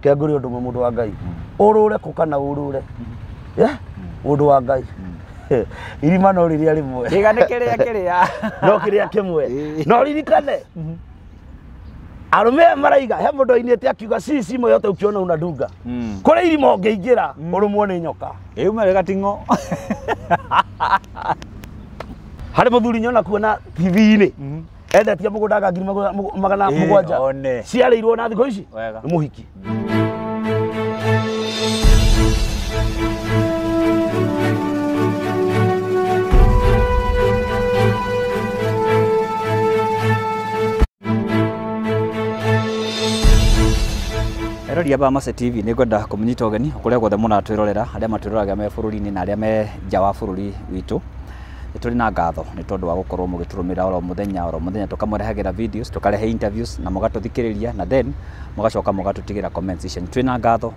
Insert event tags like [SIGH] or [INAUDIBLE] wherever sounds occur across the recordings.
kenguri undu mwe mundu wa ngai urure hmm. ku kana urure undu hmm. hmm. wa ngai [LAUGHS] irima no riria rimwe ni kiria kiria [LAUGHS] no kiria kimwe [LAUGHS] eh. no ririkane arume maraiga he mundu ainite akiuga cici imwe yote ukiona una ndunga kuri irima ungiingira urumwe ni nyoka iumere gatingo harä må thuri nyona kuona tv-inä endetie må gå nda ngangiri magana må gwanja ciarä irwo na thikå ici nä må hiki erori aba Mase TV nä ngwenda kå mnyita å geni å kå rä a guothe må na twä rorera arä a matwä roraga me bå rå ri-inä na arä a me nja wa bå rå ri witå nä tå rä na ngatho nä tondå wa gå korwo må gä tå rå mä ra oro må thenya oro må thenya tå kamwarehagä ra videos tå karehe interviews na må gatå thikä rä ria na then må gacoka må gatå tigä ra twä na ngatho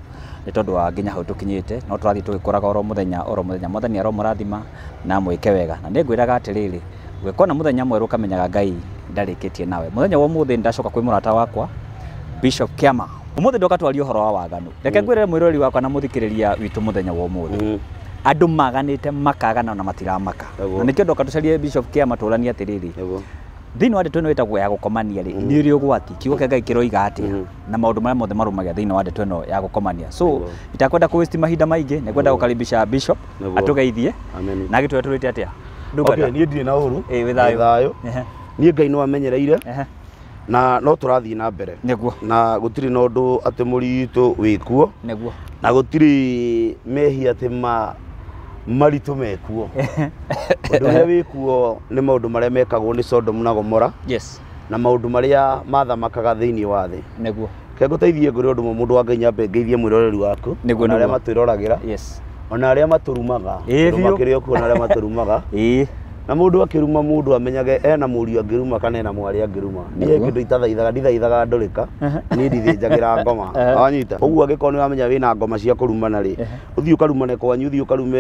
nä tondå wa nginya hau tå kinyä te no tå rathiä tå gä kåraga oro må thenya oro må thenya mwathani aro må rathima na mwä wega na nä ngwä raga atä rä rä gä korwo na må thenya mwerå kamenyaga ngai ndarä kä tie nawe må thenya wa må thä nä ndacoka kwä må rata wakwa bishop kiama må thä ndoka twaria å horo wa waganu reke mm. ngwä rere mwä rori wakwa na må thikä rä ria witå må thenya wa må thä andu maganite makagana na matiramaka na nikio ndoka tucarie bishop kiama tulani atiriri thini wa ndeto ino itagwo ya gukomania ri ni uri ugwati kiugo kia ngai kiroiga atia mm-hmm. na maundu maria mothe marumagia thini wa ndeto ino ya gukomania so itakwenda kuwesti mahinda maingi ni kwenda gukaribisha bishop atugeithie na agitwe turite atia okay niä ndirä na å ru thayå niä ngai nä amenyereire na no tå rathiä na mbere niguo na gå tirä na å ndå atä må ritå wä kuo niguo na gå tirä mehia atä ma maritå mekuo undu uria wikuo ni marä maria mekagwo ni Sodom na Gomora yes na marä maria mathamakaga inä wa thi niguo kegutaithie ngure undu mundu angenya mwä roreri waku niguo na aria matwiroragira yes ona aria rä turumakire kuo na aria maturumaga ii na må ndå akäruma må ndå amenyage ena må riå angäruma kana ena mwarä angäruma niä kä ndå itathaithaga ndithaithaga ndå rä ka nä ndithä ra ngoma wanyita koguo angä korwo nä wamenya wä na ngoma cia kå rumana rä å thiä å karumane kwanyu å thiä å karume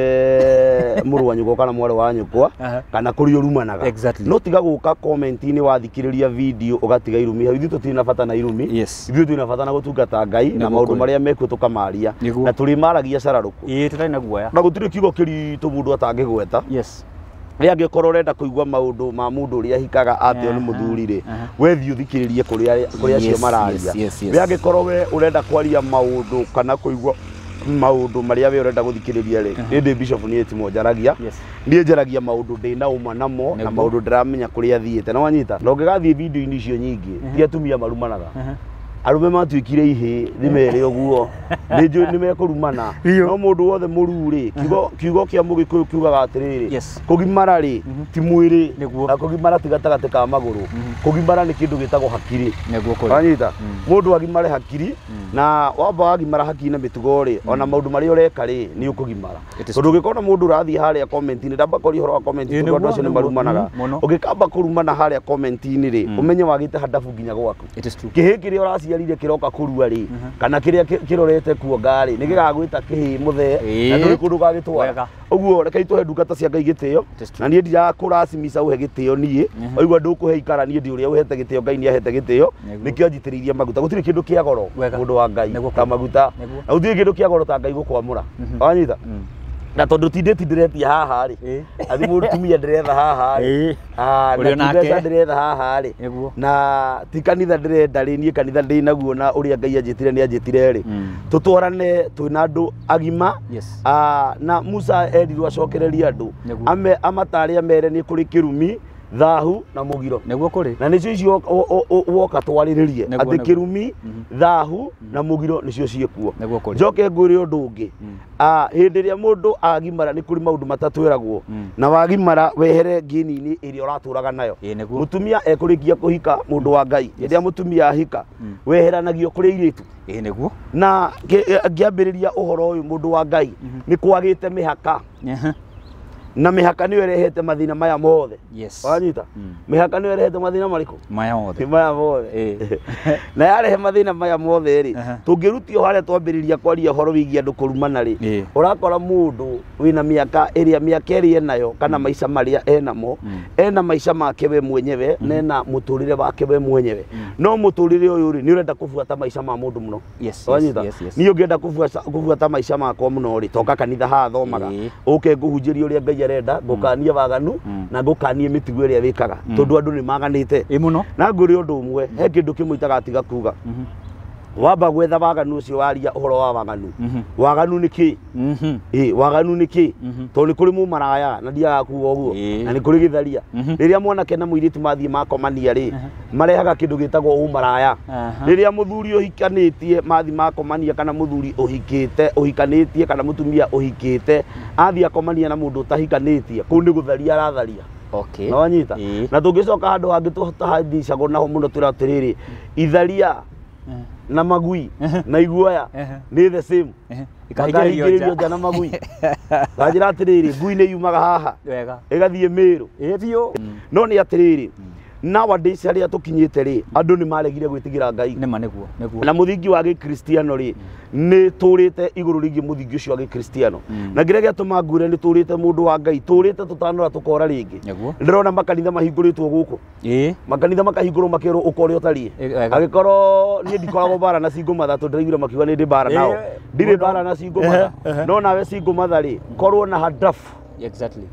[LAUGHS] må rå wa nyå kwa kana mwarä wa nyå kwa kana kå rä å rumanaga no tiga gå ka inä wathikä rä ria video å gatiga irumi hau ithuä tå tirä na bata na irumi ithuä tå na bata na gå tungata ngai na maå ndå marä a mekuo tå kamaria na tå rä maragia cararå kå na gå tirä kiugo kä ritå må ndå atangä gweta rä angäkorwo renda kå igua maå ndå ma må ndå å rä a hikaga o nä må thuri rä we å thikä rä rie kå rä acio mararia rä angä korwo we å renda kwaria maå ndå kana kå igua maå ndå marä a we å renda gå thikä rä ria rä nä ndä bishop nä timo njaragia niä njaragia maå ndå ndä na å ma namo na maå ndå ramenya kå rä athiä te na wanyita na å ngä gathiä video-inä icio nyingä ti atumia marumanaga arume matwikire ihe rimere uguo [LAUGHS] nimekũrumana no mũndũ wothe mũruu kigo mm-hmm. kiugo kĩa mũgĩkũyũ kiugaga atĩrĩrĩ kũgimara rĩ mm-hmm. ti mwĩrĩ na kũgimara ti gatagatĩ ka magũrũ mm-hmm. kũgimara nĩ kĩndũ gĩtagwo hakiri anyita mm. mũndũ agimare hakiri mm. na wamba wagimara hakiri na mĩtugo rĩ mm. ona maũndũ marĩa ũreka rĩ nĩ ũkũgimara tondũ ũngĩkona mũndũ ũrathiĩ harĩa komenti-inĩ ndamba kori ũhoro wa komenti tondũ andũ acio nĩ marumanaga ũngĩkamba kũrumana harĩa komenti-inĩ rĩ ũmenye wagĩte handabu nginya gwaku kĩhĩ kĩrĩa ũracia waciarire kiroka kurua ri kana kiria kirorete kuonga ri hä må muthe na nduri kundu gagitwara uguo reke he ndungata cia ngai gitio na nie ndiraga o uhe gitio ndå kå he ikara å ndi gä uhete gitio ngai nä ahete gitio rä irie maguta ndå kindu agoro må mundu wa ngai ta maguta na kä kindu kä agoro ta ngai gukwamura mhm. wanyita mm na tondå ti ndä ti ndä retia haha rä athi må tumia ndä retha haha rä ndä retha haharä na ti kanitha ndä rendarä niä kanitha ndä naguo na å rä a ngai anjä tire nä anjä tirerä mm. tå twarane twä na andå agima ah, na musa erirwo acokereria andå amatarä a mere nä kå rä kä rumi thahu na mugiro niguo kuri na nicio icio woka twariririe ati kirumi mhm. thahu na mugiro mhm. nicio ciekuo njoke ngwire undu ungi mhm. hindi iria mundu agimara ni kuri maundu matatu eragwo na wagimara wehere ngini-ini iria uraturaga nayo mutumia ekurikia kuhika mundu wa ngai hindi iria mutumia ahika weheranagio kuri iritu niguo na ngiambiriria eh, uhoro uyu mundu wa ngai ni kwagite mihaka na mihaka nä rehete ärehete mathina maya mothe yes. wanyita mm. mihaka nä rehete ärehete mathina marikå maya mothe maya mothe eh. [LAUGHS] na yarehe mathina maya mothe rä uh-huh. tå ngä rutia harä a twambä rä ria kwaria horo wigie andå kå rumana rä å eh. rakora må ndå wä mĩaka ĩrĩa mĩaka ĩrĩa enayo kana mm. maica marĩa enamo mm. ena maica make we mwenyewe mm. na ena mũtũrĩre wake we mwenyewe mm. no mũtũrĩre ũyũ rĩ nĩ ũrenda kũbuata maica ma mũndũ mũno yes, yes, yes, yes. niĩ ũngĩenda kũbuata maica makwa mũno rĩ toka kanitha haha thomaga eh. ũke ngũhunjĩria ũrĩa ngai iria ngå ngukanie mm. waganu mm. na ngå mä ä rä ngukanie mitigo iria wikaga mm. tondu andu ni maganite na ngå rä å ndå å mwe he kä ndå kä må itagatiga kuga mm-hmm wamba gwetha waganu ucio waria uhoro wa waganu mhm. waganu nä kä mhm. waganu nä kä mhm. tondå nä kå rä må maraya na ndiaga kuga å na nä kå rä gä tharia rä a mwanake na må irä tu mathiä makomania rä marehaga kä ndå gä tagwo å maraya må thuri å hikanä tie mathi makomania kana må thuri å hikä å hikanä kana må tumia å athiä akomania na må ndå å tahikanä tie kå nä gå tharia aratharia na wanyita na tå ngä coka handå hangä tå hahaimbicagwo naho må no twä itharia na magui [LAUGHS] na iguoya nä the same makaingä rä rio nja na magui [LAUGHS] nganjä ra atä rä rä ngui nä yumaga haha ä gathiä mä rå no nä atä rä rä nowadays aria tukinyite ri andu ni maregire gwitigira ngai nima niguo niguo na muthingi wa gikristiano ri ni turite iguru rigi muthingi ucio wa gikristiano mm. na ngira giatuma ngure ni turite mundu wa ngai turite tutanora tukora ringi ndirona makanitha mahinguritwo guku makanitha makahingurwo makirwo ukore utariĩ agikorwo nie ndikoragwo bara na cingo mathatu ndiraiguire makiuga ni ndi bara nao ndirĩ bara na cingo matha no nawe cingo matha ri korwo na hadafu exactly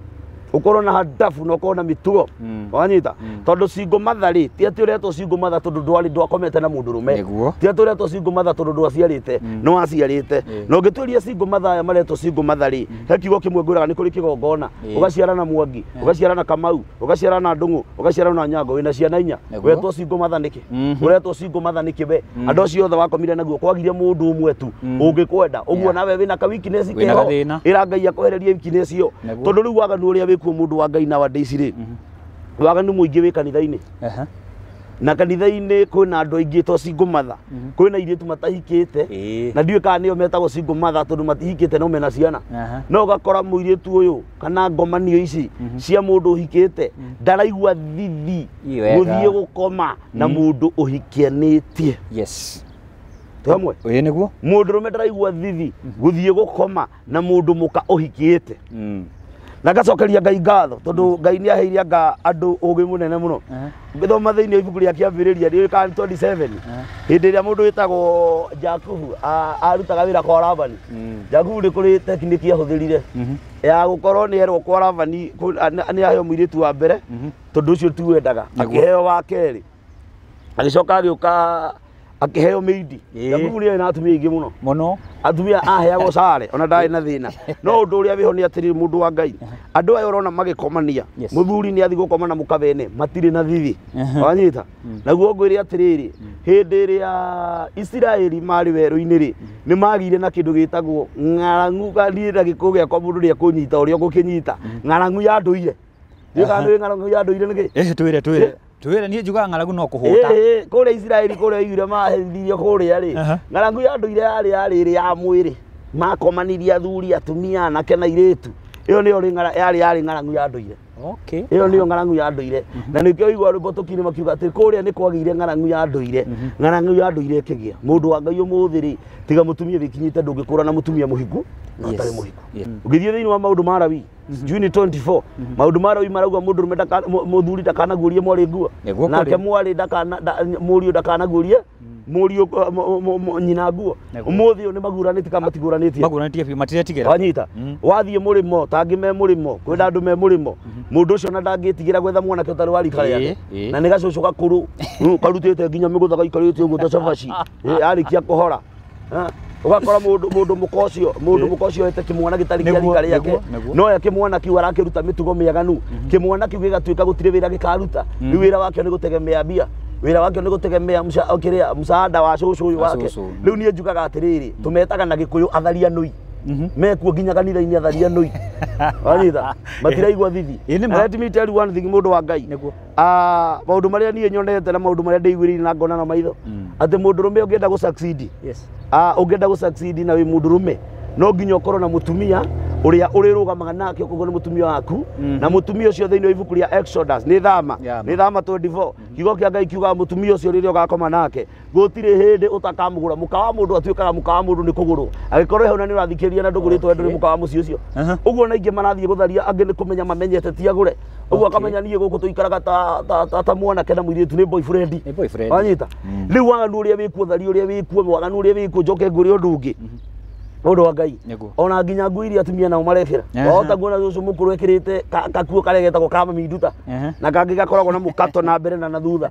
ukorwo na hadafu na ukorwo na mitugo mm. wanyita mm. tondu cingo mathari ti ati uretwo cingo matha tondu ndwari ndwakomete na mundu rume ti ati uretwo cingo matha tondu ndwaciarite mm. no waciarite na ungituria cingo matha aya maretwo cingo mathari he kiugo kimwe ngwiraga ni kuri kigongona ugaciara na mwangi ugaciara na kamau ugaciara na ndungu ugaciara na nyango wina ciana inya wetwo cingo matha niki uretwo mm-hmm. cingo matha niki we andu acio othe wakomire naguo kwagirie mundu umwe tu ungikwenda uguo nawe wina ka weakness keho ira ngai akuhererie weakness iyo tondu riu waganu uria nikuo mundu wa ngai na wa ndeici ri mhm. waganu muingi wi kanitha-ini na kanitha-inä kwä mhm. na andå aingä to cingumatha kwä na irä tu matahikä te na ndiå kana nä o metagwo cingumatha tondå matihikä te no mena ciana no gakora må irä tu å yå kana ngomanio ici mhm. cia må ndå å hikä te ndaraigua thithi gå thiä koma na må ndå å hikianä tie hamwe ä nä guo må ndå rå me ndaraigua thithi gå thiä gå koma na må ndå må ka å hikä te mm na ngacokeria ngai ngatho tondu mm. ngai nä aheire anga andå å gä må nene må no eh. ngä thoma thä inä ibuku rä eh. a ambä rä ria rä kana hä ndä ä rä a må ndå wä tagwo jakubu arutaga wä ra kwa rabani jakubu ni kå rä tekniki ahå thä rire mm-hmm. ya gå korwo nä erwo kwa rabani nä aheo må irä tu wa mbere mm-hmm. tondå å cio tu akä heo wa kerä agä coka agä å ka akiheo midi ndabugu ria na atumia ingi muno muno atumia aheagwo [LAUGHS] sare ona dai na thina [LAUGHS] no undu uria wiho ni atiri mundu wa ngai uh-huh. andu ayo rona magikomania muthuri ni athi komana na mukavene matire na thithi uh-huh. wanyita mm. naguo ngwire atiriri mm. hindi iria isiraeli mari weru-ini ri mm. ni magire na kindu gitaguo ng'arangu kanira gikuo giakwa mundu ria kunyita uria gukinyita ng'arangu ya nduire ndikandu uh-huh. ng'arangu ya nduire eh tuire tuire twä re niä njugaga ng'aragu no kå hå ta kå rä a isiraeli kå rä a igire mahithirie kå rä a rä ng'aragu ya ndå ire yarä yarä rä ya mwä rä makomanirie athuri atumia anake na irä tu ä yo nä yo yarä ng'aragu ya ndå ire okay iyo ndiyo ngarangu ya nduire mm-hmm. na nikio igwa rwimbo tukini makiuga ati kuria ni kwagire ngarangu ya nduire mm-hmm. ngarangu ya nduire kigia mundu wa ngai umuthiri tiga mutumia bikinyite ndungikura na mutumia muhiku atari muhiku ugithie mm. thiini wa maundu marawi mm-hmm. juni 24 maundu marawi marauga mundu rumenda muthuri ndakanagurie mwari nguo nake mwarĩ dakana ndakanagurie murio uh, nyinaguo umuthi ni maguranite kama matiguranitie maguranite bi matiretigira wanyita mm. wathie murimo tangi me murimo kwenda andu me murimo mundu mm-hmm. ucio na ndangitigira gwetha mwanake utari wa rika riake eh, eh. na ni gacucu gakuru [LAUGHS] karutite nginya migutha gaikarite uguo ta cabaci eh, arikia kuhora ugakora mundu muka ucio mundu muka ucio ete kimwana gitari kia rika riake no ya kimwana kiu arakiruta mitugo miaganu mm-hmm. kimwana kiu gigatuika gutire wira gikaruta riu mm-hmm. wira wakio ni gutegemea mbia wira wake nä gå tå msa msaada wa cå cå yå wake rä u niä njugaga atä rä rä tå metaga na gä kå yå atharia nåi mhm. mekuo nginya kanitha-inä atharia nåi [LAUGHS] anyita matiraigua thithi let me tell you one thing må ndå wa ngai ah, maå ndå marä a niä nyonete na maå ndå marä a ndäiguä rä na ngona na maitho mm. atä må ndå rå me å ngä enda gå å ah, ngä enda gå na wä må ndå rå me no nginya ukorwo na mutumia uria urirugamaga nake kuguo ni mutumia waku mhm. na mutumia ucio thiini wa ibuku ria Exodus ni thama ni thama 24 mhm. kigo kia Ngai kiuga mutumia ucio riria ugakoma nake gutire hindi utakamugura muka wa mundu atuikaga muka wa mundu ni kuguru agikorwo hau ni urathikiria na nduguritwo nduri muka wa muci ucio uguo uh-huh. na ingi marathie gutharia angi ni kumenya mamenyete tiagure uguo akamenya niä gå tuikaraga ta ta ta mwanake na må tu nä boyfriend ni boyfriend anyita mm. waganu wanu rä a thari å rä wanu wä kuo joke nguri undu a undu wa ngai ona nginya nguo iria atumia nao marekira ota kuona cucu mukuru ekirite gakuo karia getagwo ka maminduta na kangä gakoragwo na mukato na mbere na na thutha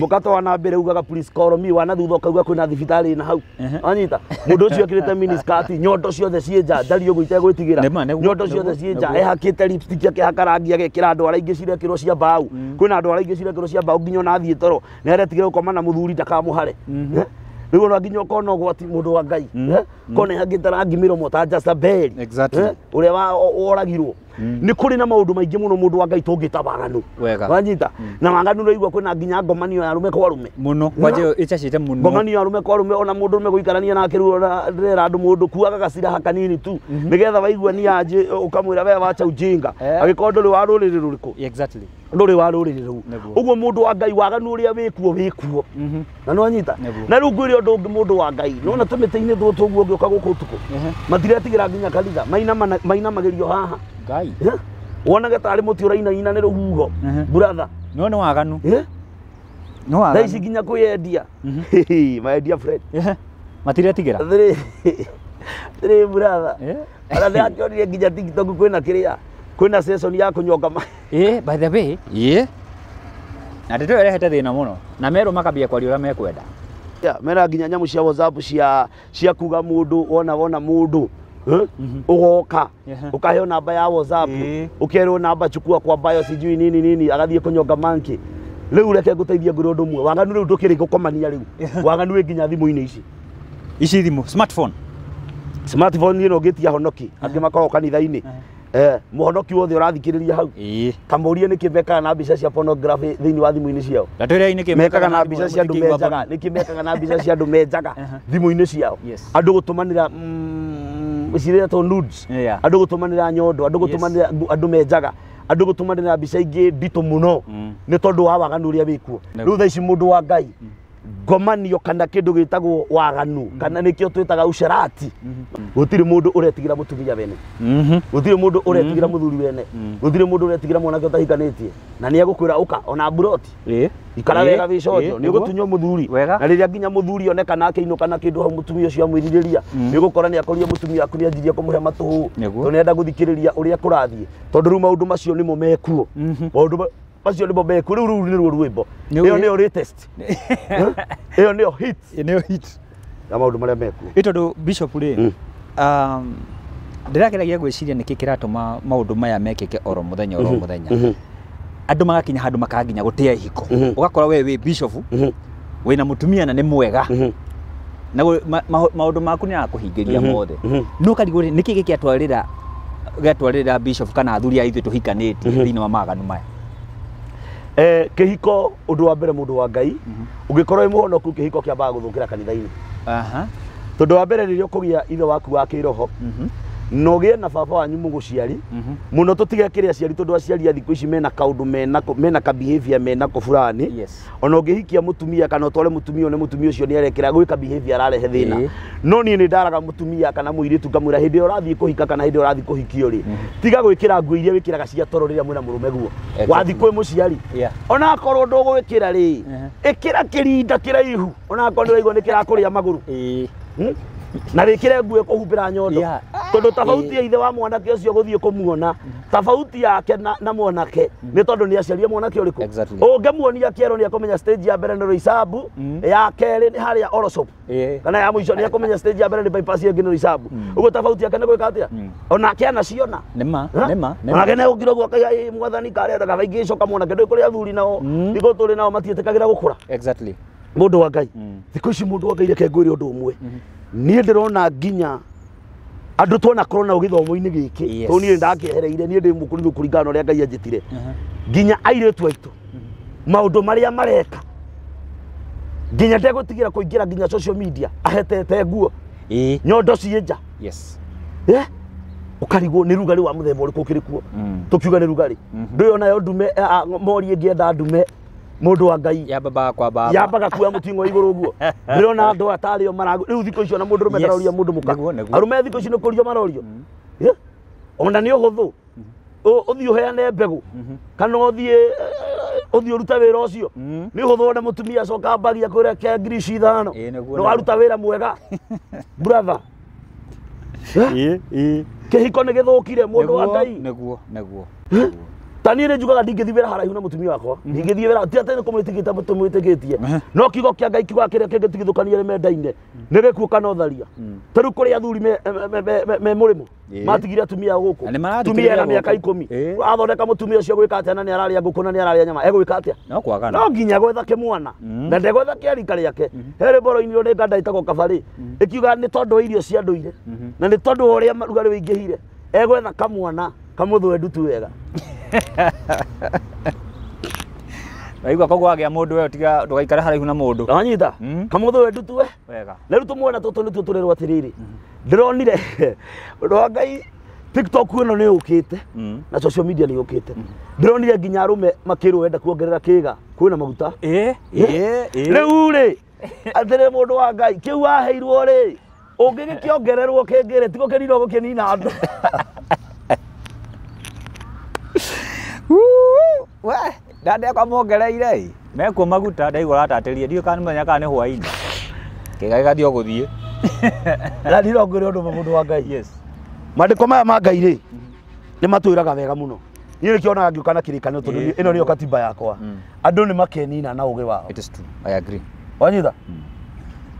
mukato wa na mbere ugaga police wa na thutha ukauga kwä na na hau anyita må ndå å cio ekirä te miniskati nyondo ciothe ciä nja ndari å gå itegwä tigä ra nyondo ciothe ciä nja ehakä te akä haka rangi agekä ra andå arä aingä cirekä rwo cia mbau kwä na andå arä aingä cirekä cia mbau mm. nginya ona athiä toro nä aretigä gå na må thuri ndakamå mm-hmm rä u ona nginya ũkona ũgwati mũndũ wa ngai kone hangä tarangimä romo ta jasabeli å eh? rä a woragirwo Mm. ni kuri na maå ndå maingä må no må ndå wa ngai tå ngä tabaranu wanyita mm. na wanganu no kwä na nginya ngomanio ya rume kwa rume muno no kwanja icacite muno no ngomanio ya rume kwa rume ona må ndå rume gå ikarania nake rä rera andå må ndå kuaga gaciraha kanini tu mhm. nä getha waigua nä anjä å kamwä ra wacha ujinga eh. agä korwo ndå wa rå rä exactly rå wa rå rä rä rä u wa ngai waganu å rä a wä kuo na nä wanyita na rä u ngwä rä å wa ngai nona tå mä tä-inä thå tå guo å ngä å ka gå kå å tukå nginya kanitha maina magä rio haha ngai wonage tarä må ti å rainaina nä rå huho buratha no nä waganu no waganu thaici nginya kwä yendia maendia fred matiretigä ra rä buratha ona nä akionire nginya tiktok kwä na kä rä a kwä na session ya kå nyoka ma by the way na ndä yo ärehete thä na må no na merå makambia kwaria å rä a mekwenda mena nginya nyamå cia whatsapp cia cia kuga må ndå wona wona må Mm-hmm. ugoka ukaheo namba ya whatsapp mm. ukerwo namba chukua kwa bio sijui nini nini agathie kunyonga manki riu reke nguteithie ngwira undu mwe waganu riu ndukiri gukomania riu waganu wi nginya thimu-ini ici ici thimu smartphone smartphone ino ya honoki angi makoro kanitha-ini eh muhonoki wothe urathikiriria hau tamurie niki mekaga na bisha cia pornography thini wa thimu-ini ciao gatwira ini kimeka na bisha cia ndu mejaga niki mekaga na bisha cia ndu mejaga thimu-ini ciao andu gutumanira mm, cirä nudes andå gå tå manä ra nyondo andå gå tå manä ra andå menjaga andå gå tå manä ra mbica ingä nditå må no mm. nä tondå wa waganu å rä a wä kuo rä u tha ici må ndå wa ngai mm ngomanio kana kindu gitagwo waganu mhm. kana nikio twitaga ucerati mhm. gutire mundu uretigira mutumia wene mhm. gutire mundu uretigira muthuri wene gutire mundu uretigira mwanake utahikanitie na ni egukwira uka ona buroti ikara wega wicojo ni ugutunywo muthuri na riria nginya muthuri onekana akiinuka na kindu hau mutumia ucio amwiririria ni kora ni akorire mutumia aku ni anjirie kumuhe matuhu tondu ni enda guthikiriria uria kurathie tondu riu maundu macio mo mekuo maundu macio nä mo meku rä u rä u nä ruo rwä ä yo nä yo ä yo nä yo na maå ndå marä a meku ä tondå bishop rä ndä rageragia gwä ciria nä kä kä ratå ma maå ndå maya mekä ke oro må thenya oro må thenya andå magakinya handå makanginya gå tä a ihiko å gakora we wä bishop wä na må tumia na nä mwega na maå ndå maku nä arakå hingä ria mothe no karigå nä kä gä gä atwarä ra kana athuri a ithuä tå hikanä tie hmm. thä inä wa maganu maya eh kihiko undu wa mbere mundu wa ngai ungikorwo mhm. i ku kihiko kiambaga guthukira kanitha-ini tondu wa mbere riria ukugia ithe waku wa kiroho mhm nogie na baba wanyu muguciari muno mhm. tutige kiria ciari tondu aciari a thiku ici mena kaundu mena ka behavior mena ko fulani ona ngihikia mutumia kana utware mutumia one mutumia ucio arekira gwika behavior ararehe thina eh. no ni ni ndaraga mutumia kana muiritu ngamwira hindi urathii kuhika kana hindi urathii kuhikio ri mhm. tiga gwikira nguo iria wikiraga cia toro riria mwina murume guo wathi kwi muciari ona akorwo ndugwikira ri ikira eh. kirinda kiraihu ona akorwo ni kirakuria maguru na wä kä re nguo kåhumbä ra nyondo yeah. tondå ya ithe wa mwanake å cio gå thiä kå muona mm-hmm. tofauti yake na, na mwanake mm-hmm. nä tondå nä aciarie mwanake å rä kå å ngä muonia kä ero nä akå menya stage ya mbere nä roicabu mm-hmm. ya kerä nä harä a orosop kana ya må ico nä akå menya stage ya mbere nä bypass ä ngä nä roicabu å guo tofauti yake nä gwä ka atä a onake anaciona onake nä å ngirwo guo akaiga mwathani karetaga baingä coka mwanake ndå kå rä athuri nao thikå tå rä nao matiä tä kagä ra gå kå ra må ndå wa ngai thikå ici må ndå wa ngai reke ngwä re å ndå å mwe niä ndä rona nginya andå twona na å gä thomo-inä gä kä tå niä ndakä ehereire niä ndä må kå rimå na å rä a ngai anjä tire uh-huh. nginya airä tu aitå mm-hmm. maå ndå marä a mareka nginya ndegå tigä ra kå ingä ra nginya media ahetete nguo nyondo ciä nja å karigwo nä rugarä wa må themba å rä kå kä rä kuo mm. tå kiuga nä rugarä mm-hmm. ndå yo nayo ndume mori ä ngä enda ndume mundu wa ngai yambaga kwa baba yambaga kuoya mutingo iguru guo [LAUGHS] ndirona andu atari o maragu riu thiko icio na mundu rume ndaroria mundu muka arume thiko icio ni kurio marorio mm-hmm. ona ni uhuthu uthii mm-hmm. uheane mbegu mm-hmm. kana uthii uthii eh, urute wira ucio ni uhuthu one mutumia acoka mbagia kwira kia ngiri ici ithano no aruta wira mwega [LAUGHS] brother kihiko ni githukire mundu wa ngai niguo niguo ta niä rä njugaga ndingä thiä wä ra haraihu na må tumia wakwa ndingä mhm. thiä wä ra ti atä nä kå no kiugo kä anga ikiuga kä rä a kä ngä tigithå kania rä mendaine mhm. nä gä kuo kana å tharia mhm. ta rä u kå rä athuri me må mo matigire atumia gå kå tumia na mä aka ikå mi athondeka må tumia å cio gwä ka na ni ararä a ngå kå na nä ararä nyama egwä ka no nginya gwetha kä mwana na ndegwetha kä arika rä ake ri mboro-inä å nä nganda itagwo kabarä ä kiuga nä tondå wa irio cia ndå ire na nä tondå wa å rä a rugarä wä egwetha kamwana kamuthu ndu tu wega waigua [LAUGHS] koguo agia mundu we tiga ndugaikare haraihu na mundu anyita hmm? kamuthu we ndutue wega riu tumwena tutu nituo turirwo atiriri ndironire rwa [LAUGHS] ngai tiktok ino ni yukite hmm. na social media ni yukite ndironire nginya arume makirwo enda kuongerera kiga kwina maguta riu ri atiriri mundu wa ngai kiu waheirwo ri ungigikiongererwo kingire tigo kiriro gukinina andu [LAUGHS] we dada yakwa mongereire mekuo maguta ndaigua ratatĩrie ndiũ kana nĩ mũthenya kana nĩ hwainĩ kĩga gĩgathiĩ o gũthiĩ [LAUGHS] re å ndå må ndå wa ngai mandä ko maya ma ngai nä matwä raga wega må no niä nä kä onaga ngä å kana kä rä kanio tondå ä no nä yo katiba yakwa mm. andå nä makenina na å gä wao wanyitha mm.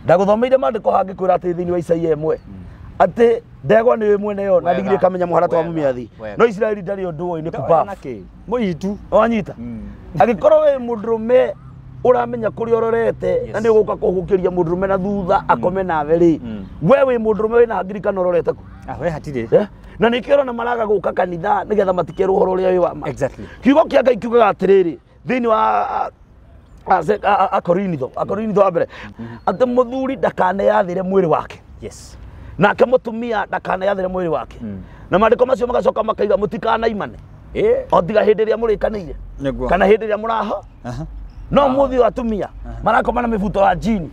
ndagå thomeire mandä ko hangä kwä ra atä thä inä wa icaia ä mwe mm atä ndegwa ni mwene yo na ndigire kamenya muharata wa mumiathi no israeli ndarä å ndå ni kuba mo itu mm. wanyita agikoro we mudrume uramenya kuri ororete na ni guka kuhukiria mudrume na thutha mm. akome nawe rä mm. we wä må ndå rume wä na ngilikana å rorete ah, hatire eh? na nä kä ona maraga guka kanitha nä getha matikerwo å horo å rä a wä wa ma kiugo kä anga ikiugaga atä wa akorinitho akorinitho wa mbere mm-hmm. atä må thuri ndakaneyathä re mwä wake yes na nake mutumia ndakanayathire mwiri wake hmm. na mariko macio magacoka makaiga mutikanaimane o tiga hindi iria murikaniire kana hindi iria muraha no muthi wa tumia marako mana mifuto wa jini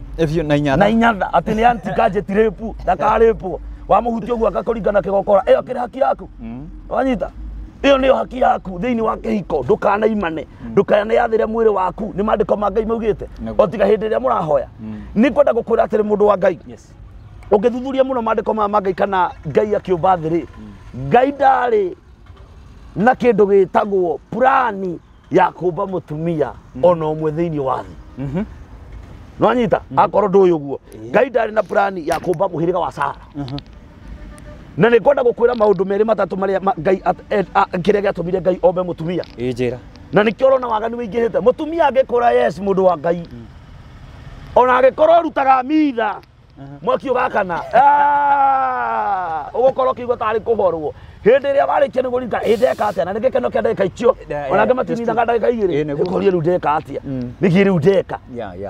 na inyada na inyatha ati ni antikajeti ripu ndakaripwo wamuhuti uguo akakuringana kigokora iyo kiri haki yaku hmm. wanyita iyo niyo haki yaku thiini wa kihiko ndukanaimane hmm. ndukanayathire mwiri waku ni mandiko ma ngai maugite o tiga hindi iria murahoya ni kwenda gukwira atiri mundu wa ngai ũngĩthuthuria muno mandiko maya ma ngai kana ngai akĩũmba thĩ rĩ ngai ndarĩ na kindu gĩtagwo purani ya kũmba mutumia mhm. ona ũmwe thĩinĩ wa thi mhm. no anyita mhm. akorwo ndũĩ guo ngai ndarĩ na purani ya kũmba muhiriga wa sara na nä kwenda gå kwä ra maå ndå merä matatå ngai kä rä e, a ngai ombe må tumia na nä kä na wagani wä ingä hä te må tumia angä kå yes må ndå wa ngai mm. ona angä korwo rutaga mitha Uh-huh. mwaki ũgakana ah! ũgũkorwo kĩigua tarĩ kũhorwo hĩndĩ ĩrĩa warĩkia nĩ gũringa ĩ ndeka atĩa na nĩ gĩkeno kĩa ndagĩka ona onangĩ matininaga ndagĩka igĩrĩ ĩkorie rĩu ndeka atĩa nĩgiĩ mm. rĩu ndeka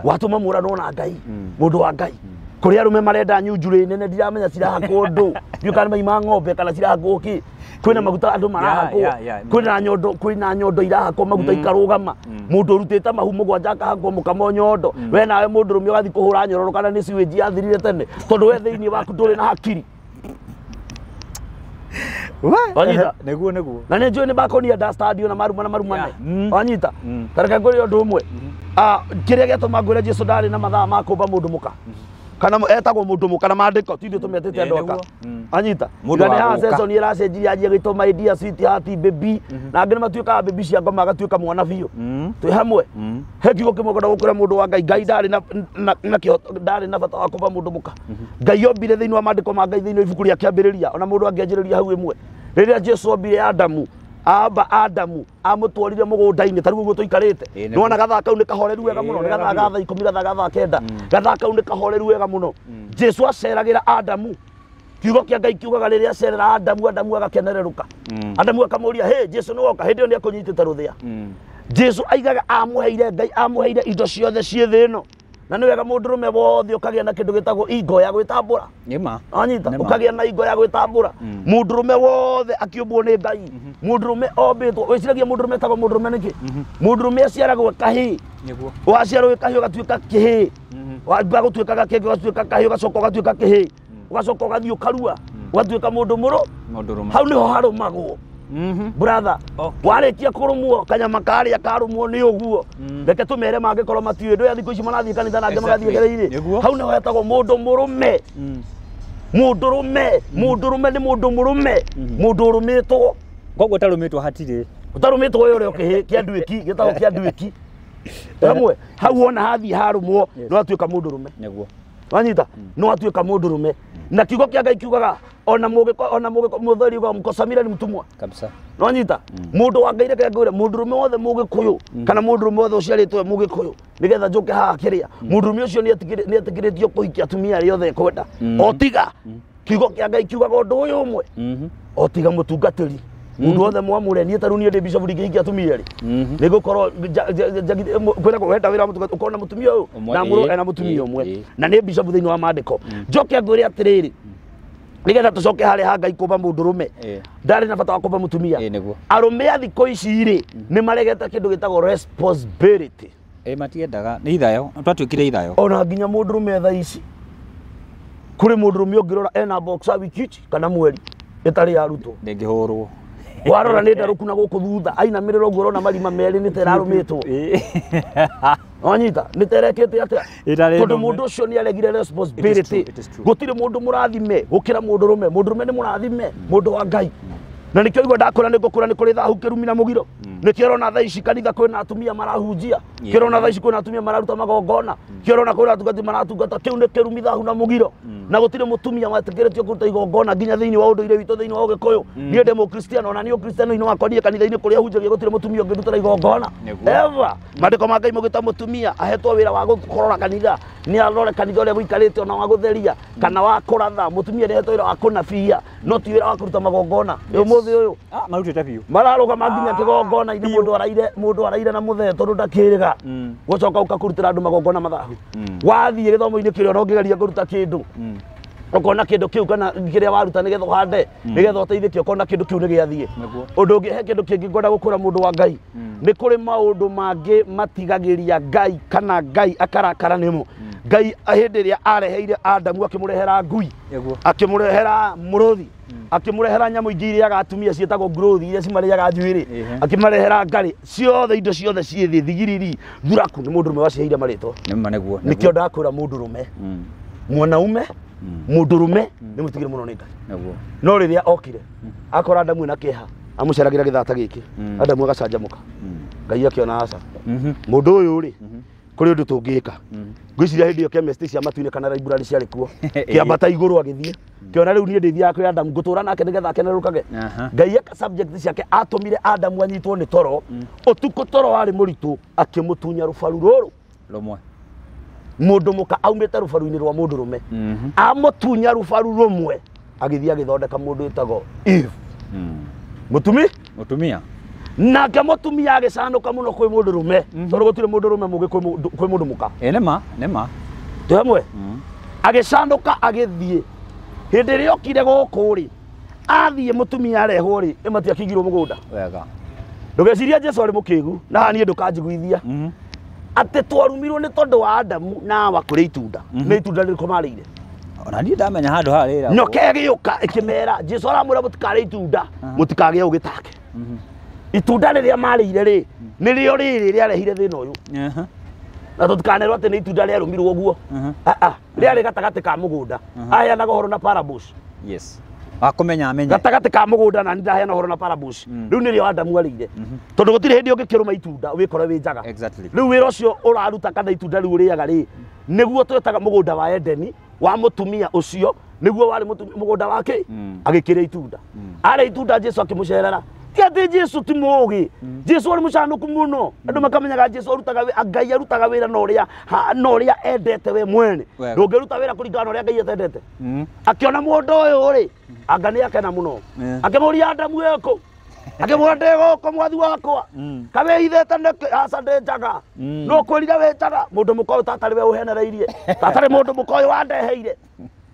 watũma mũrana ona ngai mm. mũndũ wa ngai mm. kũrĩa arũme marenda nyunjurĩ nene ndiramenya cirahakwo ndũ ndiũkana maima ng'ombe kana cirahakwo kĩ kwina maguta andu marahakwo kwina nyondo kwina nyondo irahakwo maguta mm. ikarugama mundu mm. rutete mahu mugwanja akahakwo mukamo nyondo mm. we nawe mundu rumi ugathi kuhura nyororo kana ni siwiji athirire tene tondu we thini waku nduri na hakiri neguo [LAUGHS] neguo na nä njå nä makonia ndastadio na maruma na marumane wanyita tareke ngå rä å ndå å mwe rä a rä jesu ndarä na mathaa makå mba må ndå må ka mm-hmm kana etagwo må ndå må kana mandä ko tindä tå metete andå aka mm. anyita na nä haha ceconi ä racenjirie anjia gä toma idia citi hati mbämbi mm-hmm. na angä nä matuä bibi cia ngoma agatuä ka mwana biå mm. twä hamwe mm. he kiugo kä mwekona gå kå ra må ndå wa ngai ngai ndarä na bata wa kå ba må ndå må ka mm-hmm. ngai ombire thä inä wa mandä ko ma ngai thä inä ibuku rä a kä ambä rä ria ona må ndå angä anjä rä ria hau ä mwe rä rä a jesu ombire adamu aba adamu amutwarire mugundaini tariu guo tuikarite nona gathaa kau ni kahoreru wega muno ni gatha gathaa ikumi gathaa gathaa kenda mm. gathaa kau ni kahoreru wega muno mm. jesu aceragira adamu kiugo kia ngai kiugaga rä rä a cerera adamu adamu agakenererå ka mm. adamu akamåria hä jesu nä woka hä ndä ä yo nä akå nyitä te rå thä a jesu aigaga amå heire ngai amå heire indo ciothe ciä thä ä no na nä wega må ndå rå me wothe å kagä a na kä ndå gä tagwo ingo ya gwä tambå ra anyita å kagä a na ingo ya gwä tambå ra må mm. ndå rå me wothe akä å mbwo nä ngai må mm-hmm. ndå rå me ombä two wä ciragia må ndå rå me tagwo må ndå rå me nä kä må mm-hmm. ndå rå me aciaragwo kahä å gaciarwo gä kahä å gatuä ka kä hä mm-hmm. wamba gå tuä ka gakä å gatuä ka kahä å gacoka å gatuä ka kä hä mm. å gacoka å gathiä å karua å mm. gatuä ka må ndå må rå hau nä ho harå magwo Mm-hmm. mm -hmm. bratha okay. warekia kurumwo kanyama karia karumuo ni uguo reke mm. tumere mangikorwo matiũĩ ndũya thikũ ici marathiĩ kanitha na angĩ magathiĩ gereire hau nĩho hetagwo mũndũ mũrũme mundu mm. rume mundu mm. rume ni mundu murume mundu mm-hmm. rumitwo koguo tarumitwo hatirĩ utarumitwo ũyũ ũrĩa ũkĩhĩ kĩa nduĩki gĩtagwo [LAUGHS] kĩa nduĩki amwe hau ona hathiĩ harumwo no atuĩka mundu rume nĩguo wanyita mm. no atuĩka mundu rume na kiugo kä anga ikiugaga ona ona muthori ugaga mkosamira ni mtumwa kabisa no nyita må mm. ndå wangaire kä ngure mundu må ndå rå me wothe må gä kå yå kana må ndå rå me wothe å ciarä two må gä kå yå nä getha njå ke haha kä rä a må mm. ndå rå me å cio nä rä tio kå hikia atumia arä othe kwenda mm. otiga kiugo kä anga kiugaga å ndå å yå å mwe o må tungatä ri mundu othe mwamurenie ta riu nie ndi bishop ndingiikia atumia ri mhm. ni gukorwo kwina wenda wira mutuka ukorwo na mutumia uyu na muru ena mutumia umwe na ni bishop thiini wa maandiko mm. njoke ngwire atiriri nigetha tucoke harä ha ngai kå mba må ndå rå me ndarä na bata wa kå mba må tumia arå me a thikå icirä mm. nä maregete kä ndå gä tagwo matiendaga nä ithayo twatuä kire ithayo ona nginya må ndå rå me tha ici kå rä må ena boxa wiki kana mweri ä tarä yarutwo ndä warora nä ndarå na gå kå thutha ainamä rä ra å marima merä nä terarå mä two onyita [LAUGHS] nä terekä te atä tondå må ndå å cio nä aregire gå tirä må ndå må rathime gå kä ra må ndå rå me må ndå rå me nä må rathime må ndå wa ngai na nä kä igua ndakå nä ngå kå ra nä kå rä thahu kä rumi na må giro mm. nä kä rona tha ici kanitha kwä na atumia marahunjia kä rona tha ici kwä na atumia mararuta magongona kä rona kwä na atungati maratungata kä u nä kä rumi thahu na må giro na gå tirä må tumia matä kä rä tio kå ruta igongona nginya thä inä wa å ndå ire witå thä inä wa å gä kå mm. yå niä ndä må kristiano na niä å kristiano-inä wakoniä kanitha-inä kå rä a hunjagia gå tirä må tumia å ngä rutara igongona eva mandä ko ma ngai må gä ta må tumia ahetwo wä ra wa gå korora kanitha nä arore kanitha å rä a gå ikarä te ona wa gå theria mm. kana wa kå ratha må tumia nä ahetwo wä ra wa kå nabia no ti wä ra wa kå ruta magongona thi uyu ah, marutite biu mararoga manginya ah, kigongona ini mundu araire mundu araire na muthe tondu ndakiriga mm. gucoka uka kurutira andu magongona mathahu mm. wathii githomo-ini kiria ona ungigeria kuruta kindu ukona mm. kindu kiu kana kiria waruta nigetha uhande nigetha uteithike ukona kindu kiu nigiathie undu ungihe kindu kingi ngona gukura mundu wa ngai ni kuri maundu mangi matigagiria ngai kana ngai akarakara nimo ngai hĩndĩ ĩrĩa areheire adamu akĩmũrehera ngui akĩmũrehera mũrũthi hmm. akĩmũrehera nyamũ ingĩ iriaga atumia ciĩtagwo growthi iria cimarĩaga njuĩrĩ akĩmarehera ngarĩ ciothe indo ciothe ciĩ thĩ thigiriri thuraku nĩ mũndũ rũme waciheire marĩtwa nĩkĩo ndakwĩra mũndũ rũme hmm. mwanaume hmm. mũndũ rũme nĩ mwĩtigĩre mũno nĩ ngai no rĩrĩa okire akora adamu ena kĩeha amũceragĩra gĩthata gĩkĩ adamu agacanjamũka ngai akĩona aca mhm. mũndũ ũyũ rĩ mhm kuri undu tungika mm. ngwiciria hindi yo chemistry cia matuini kana library ciari kuo [LAUGHS] kiambata iguru agithie kiona riu nie ndithia kwi Adam ngutura nake nigetha rukage ngai aka subject ciake atumire Adam anyitwo ni toro utuku mm. toro ari muritu akimutunya rufaru ruru rumwe mundu muka aumite rufaru ini rwa mundu rume mhm. amutunya rubaru rumwe agithie agithondeka mundu itago if mutumi mm. mutumia nake mutumia agicanduka muno må mundu rume mhm. tondu gutire mundu rume mugi kwi mundu muka nima nima twemwe mhm. agicanduka agithie hindi iria okire guku ri athie mutumia arehwo ri imati akigirwo mugunda wega ndugeciria jesu kä gu na ndå kanjiguithia mhm. atä twarumirwo nä tondå wa adamu na awa kå rä itunda nä itunda rä rä marä ire ona niä ndamenya handå harä ra nyokegä å ka ä kä mera jesu aramwä ra må tikarä itunda må tikagä a å gä take itunda riria marä ire mm. nä rä o rä rä rä arehire thä na å yå ah, ah, na tutikanerwo atä nä itunda rä arumirwo å guo rä arä gatagatä ka må gå nda aheanaga å horo na parables yes wakumenya ka må gå nda na ndaheana å horo na parables rä u nä rä o adamu arä ire tondå gå tirä hä ndä å ngä kä rå ma itunda wä kore wä njaga rä u wä ra å cio å raruta kana itunda rä u rä aga rä nä guo twä taga må gå nda wa endeni wa må tumia å cio nä guo warä må gå nda mm. agä kä rä itunda mm. arä itunda jesu akä må cerera tiate jesu ti må mugi mm. jesu ari må no mm. andu makamenyaga jesu arutaga ngai arutaga wira na uria na uria endete we mwene ndungiruta wira kuringana na uria ngai atendete mm. ndå å yå rä anga nä akena må no akä muno akimuria adamu akä [LAUGHS] akimwira ndi guku mwathi wakwa kawä kawihithite aca ndi njaga no kwirire wi njaga mundu mukoyo tatarä we uhenereirie [LAUGHS] tatari mundu mukoyo wandeheire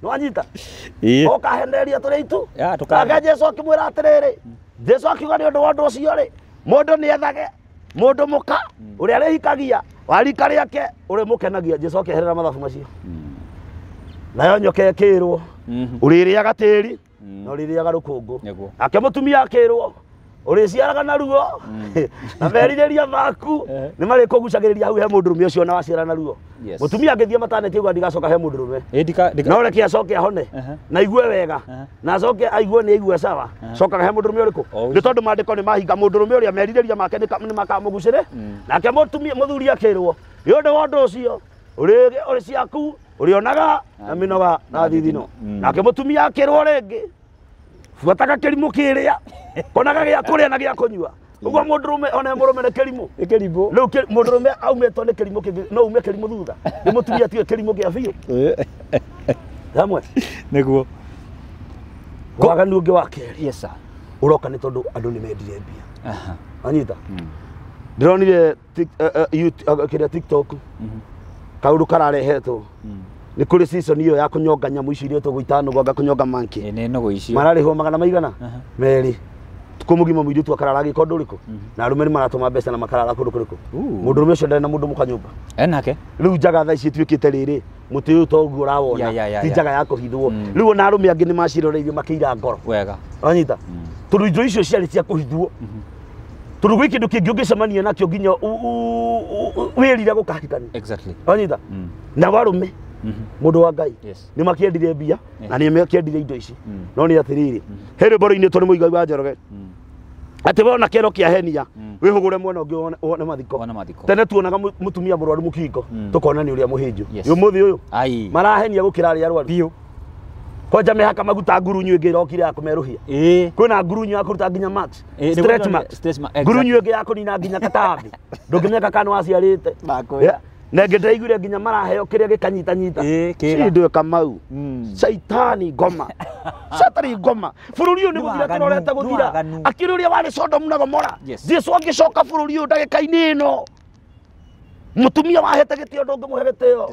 nwanyita ukahenereria turi itu nake jesu akimwira atiriri Jesu akiuga nä å ndå wa å cio rä må ndå nä ethage må ndå må ka å rä a hikagia warika rä ake å rä må kenagia jesu akeherera mathabu macio mm. nayo nyoke kä rwo å mm-hmm. rä rä aga ri mm. na å rä rä aga rå kå ngå ake må tumia akä rwo uriciaraga mm. na ruo na meritheria maku eh. nä marä kå gucagä rä ria hau he må ndå rå me å cio na waciara na ruo må tumia angä thiä matanätie guo ndigacoka he må ndå rå me no reke acoke ahone na igue wega na acoke aigue ni aigue sawa cokaga he må ndå rå me å rä oh, ko nä mahinga må ndå rå me å rä a meritheria make nä makamå gucä rä mm. nake må thuri akä rwo nä å ndå wa å ndå å cio å rä ciaku å rä onaga na mä noga na thithino mm. nake må tumia akä rwo rä ngä buataga kirimu kiria konaga gia kuria na gia kunywa uguo mundurume ona murume na kirimu kirimu riu au meto ni kirimu kingi no ume kirimu thutha ni mutumia tiwe kirimu gia biu [LAUGHS] hamwe niguo waganu ungi wa keri yes sir uroka ni tondu andu ni mendire mbia anyita hmm. ndironire kiria eh, eh, eh, tiktok mhm. kaundu kararehetwo hmm nä kå rä season iyo ya kå nyonga nyamå icio iria tå gå ita någwanga kå nyonga mankä mararä hwo magana maigana merä kå må gima må irä tu akarara gä ndå rä kå na arå me nä maratå ma mbeca na makarara kå ndå kå rä kå må ndå rå me ũcio ndarä na må ndå må ka mba enake rä u njaga tha ici ä tuä kä te rä rä må tä å toguo rawona ti njaga ya kå hithwo mm. rä u ona arå me angä nä maciroreirie makä ira ngoro wega ranyita mm. tondå indo icio ciarä cia kå hithwo mhm. tondå gwä kä ndå kä ngä å ngä cemania nakä o nginya wä rire gå kahikania ranyita mm. na warå me mundu mm-hmm. wa ngai ni makiendire bia na ni makiendire indo ici mm. no ni atiriri mm. heri boro ini tori muigai wa njoroge mm. ati wona kero kia henia wihugure mwena ungi wone mathiko tene tuonaga mutumia murwaru mukingo tukona ni uria muhinju umuthi uyu marahenia gukira aria arwaru kwanja mehaka maguta ngurunyu ingi irokire ya kumeruhia na ngurunyu ya kuruta nginya max stretch max ngurunyu ingi ya kunina nginya katambi [LAUGHS] ndunginyeka kana te na ngä ndaiguire nginya maraheo kä rä a gä kanyitanyita cindå kamau hmm. caitani ngoma [LAUGHS] catari ngoma bå rå ri å yå nä gå thira tå rorete gå thira akä rä å rä a warä sodomu na gomora jesu angä coka bå rå ri å yå ndagä kainä inä ä no mutumia wahete gitio ndungimũhe gitio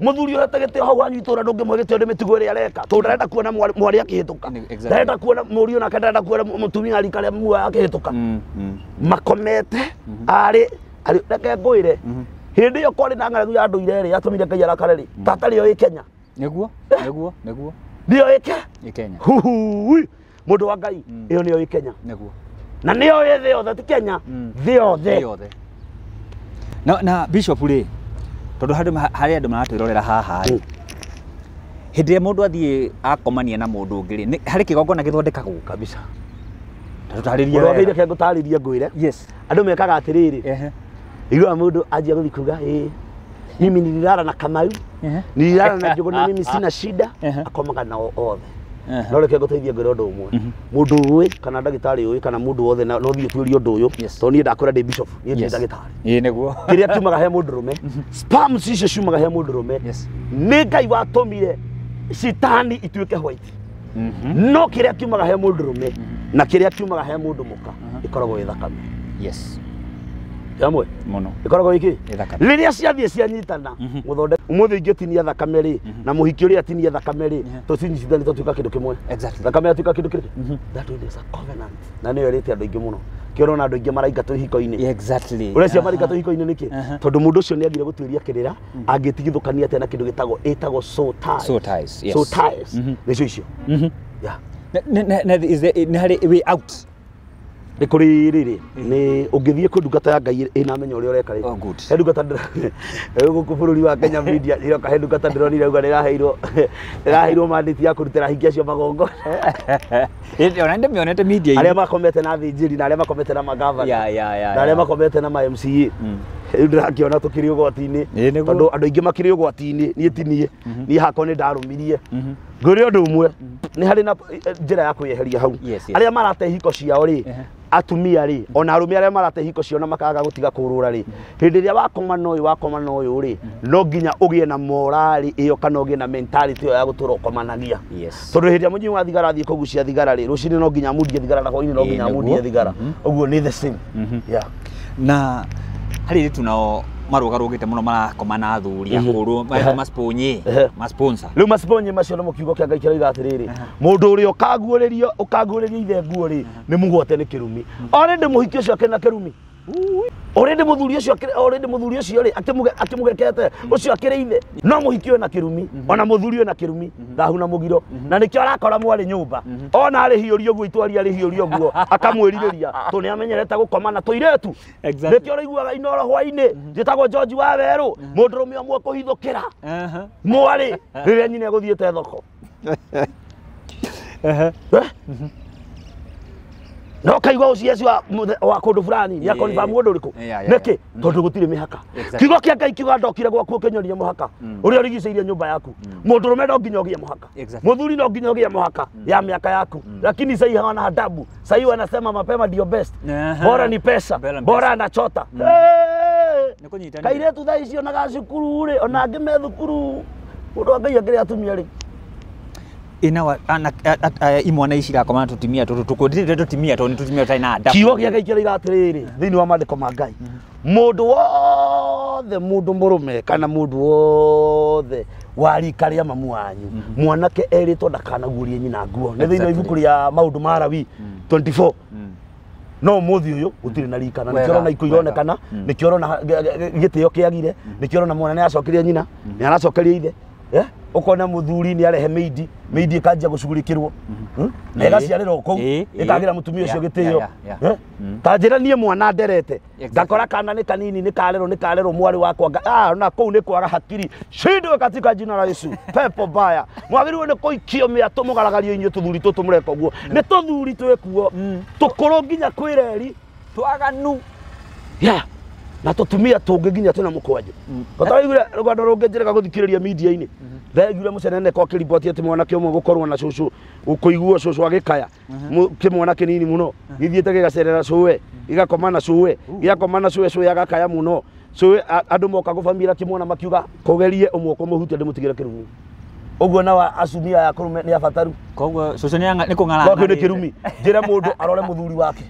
muthuri uhete gitio hau wanyu itũra ndungimũhe gitio ndä mĩtugo ĩrĩa areka tondũ ndarenda kuona mwarĩ akĩhĩtũka ndarenda kuona mũriũ nake ndarenda kuona mũtumia arika rĩa muoya akĩhĩtũka mm, mm. makomete mm-hmm. arĩ reke ngwĩre mm-hmm hindi iyo kori na ng'aragu ya nduire ri atumire ngai arakare ri mm. tata ri oi kenya niguo eh. niguo niguo ndio ike ikenya huhu mundu wa ngai iyo mm. nio kenya niguo na nio ithe yothe ti kenya mm. thi yothe na na bishop ri tondu hari hari andu maratwirorera haha ri hindi ria mundu athii akomania na mundu ungi ri hari kigongona githondekagwo kabisa tutaririe wega ngutaririe ngwire yes andu mekaga atiriri ikiwa mundu aje guthi kuga eh mimi nililala na Kamau nililala na jogo na mimi sina shida akomaga na othe no reke ngåteithie ngwä ra å ndå å mwe må mhm. ndå å ä kana ndagätarä å ä kana må wothe no thiä kwä ria å ndå å yå tondå niä ndakwä ra ndä niä ndä ndagä tarä näguo kä rä a tumaga he må ndå rå me mhm. icio ciumaga he må ndå rå me nä ngai watå mire citani ituä ke mhm. no kä rä a kiumaga he må ndå me na kä rä a kiumaga he må ndå må ka ä yes yamwe muno ikoragwo iki riria ciathie cianyitana muthonde umuthi ingitinia thakame ri na muhiki uria atinia thakame ri tucinyitithani tatuika kindu kimwe mhm. thakame yatuika kindu kiri that is a covenant na niyo rite andu ingi muno kiona na andu ingi maraingatwo ihiko-inĩ ũrecia maraingatwo ihiko-inĩ nĩkĩ tondũ mũndũ ũcio nĩ agire gũtuĩria kĩrĩra mhm. angĩtigithũkania atĩa na kĩndũ gĩtagwo ĩtagwo mhm. nĩcio icio nĩ harĩ way out nä kå rä rä rä nä å ngä thiä kwä ndungata ya ngai ä namenya å rä a å reka rä oh, he ndungata gå kå bå rå ri wa kenya media iroka he ndungata ndä ronire auga nä raheirwo nä raheirwo mandäti ya kå rutä ra hingi acio magongona ona nä ndämionete media arä a makomete na thä njä ri na arä a makomete na magavana na arä a makomete na mamca mm rä u ndä rakä tå kä rä å gwati-inä tondå andå aingä makä rä å gwati-inä niä tiniä niä mhm. hakwa nä ndarå mirie mhm. ngwä å ndå å mwe nä harä na eh, njä ra ya kwä eheria hau arä a marate hiko ciao rä atumia rä ona arå me arä a marate hiko ciao na makaga gå tiga kå rå ra rä mhm. hä ndä ä rä a wakoma na å yå wakoma na å yå rä no nginya å gä e na morarä ä yo kana å gä e na ä yo ya gå tå ra å komanagia tondå hä ndä ä a må nyiu wa thigara athiä kå gucia thigara rä rå cinä no nginya mundie thigara na hwainä no nginya mundie thigara å guo nä the same na harä rä tu nao garå gä te må no marakoma na thuria akå rä u maciponye macio nä må kiugo kä anga ikäroiga atä rä rä må ndå å rä a å kaguå rä rio å rä rio ithe nguo rä nä må gwate nä kä rumi o nä ndä må hiki å cio akä na kä rumi already muthuri ucio already muthuri ucio ri akimugekete ucio akire ithe no muhikiwe na kirumi mhm. ona muthuri na kirumi thahu mhm. na mugiro mhm. na nikio arakora mwari nyumba ona ari hiurio gwitwa ari ari hiuri guo akamwiriria to ni amenyerete gukoma na tuiretu nikio riguaga inoro hwaini jitago George Waweru rumi umwe kuhithukira mwari riria nyine eguthiite thoko [LAUGHS] no kaigwa uciaci wa kundu fulani ni akonfirm undu uriku niki mm. tondu gutire mihaka kigo kia ngai kigo ndokire gwaku ukinyoria muhaka mm. uria urigiceirie nyumba yaku mm. rume no nginya ugie muhaka muthuri no nginya ugie muhaka ya miaka yaku lakini sai hawana adabu sai wanasema mapema ndio best bora ni pesa bora anachota kairetu thaa ici onaga cukuru ri ona angä me thukuru å ndå angai angä rä atumia ri ina imwana cirakoma tutimia tutu tukundire tutimia wa madiko ma ngai mundu wothe mundu murume kana mundu wothe warika rĩa mamu wanyu mhm. mwanake eritwo ndakanagurie nyina nguo nä thä ibuku rĩa maundu ma 24 mm. mm. no muthi uyu gutirä na rikana nä kiorona ikå ironekana nä kiorona gä tä o kä mwana nä acokerie nyina mm. nä aracokerie ithe eh? ukona muthuri ni arehe meidi meidi kanja gucugurikirwo mhm. hmm? na igaciarira eh. kuu ikagira eh. eh. mutumia ucio gitiyo hmm. tanjira nie mwana nderete ngakora kana ni kanini ni karerwo ni karerwo mwari wakwa na kuu ni kwaga hakiri shindwe katika jina la Yesu [LAUGHS] pepo baya mwagiriwe ni kuikio miato mugaragario inyu tuthuri tutu mureka guo hmm. ni tuthuri twikuo tukuru nginya kwireri twaganu yeah na tutumia tungiginya twina mukwanju gotawigire mm. rugando rungi njirega guthikireria media-ini mm-hmm. thegire mucenene ko kiriboti ati mwana kiumwe gukorwa na cucu kuiguo cucu agikaya mm-hmm. kimwana kinini muno mm-hmm. githiite gigacerera cuwe gigakoma na cuwe gigakoma na cuwe cuwe agakaya muno cuwe andu moka gubamira kimwana makiuga kugerie umwe kumuhutia ndimutigira kirumu uguo na atumia ya kurume ni abataru koguo cucu ni ni kungarana no kini kirumi njire mundu arore muthuri wake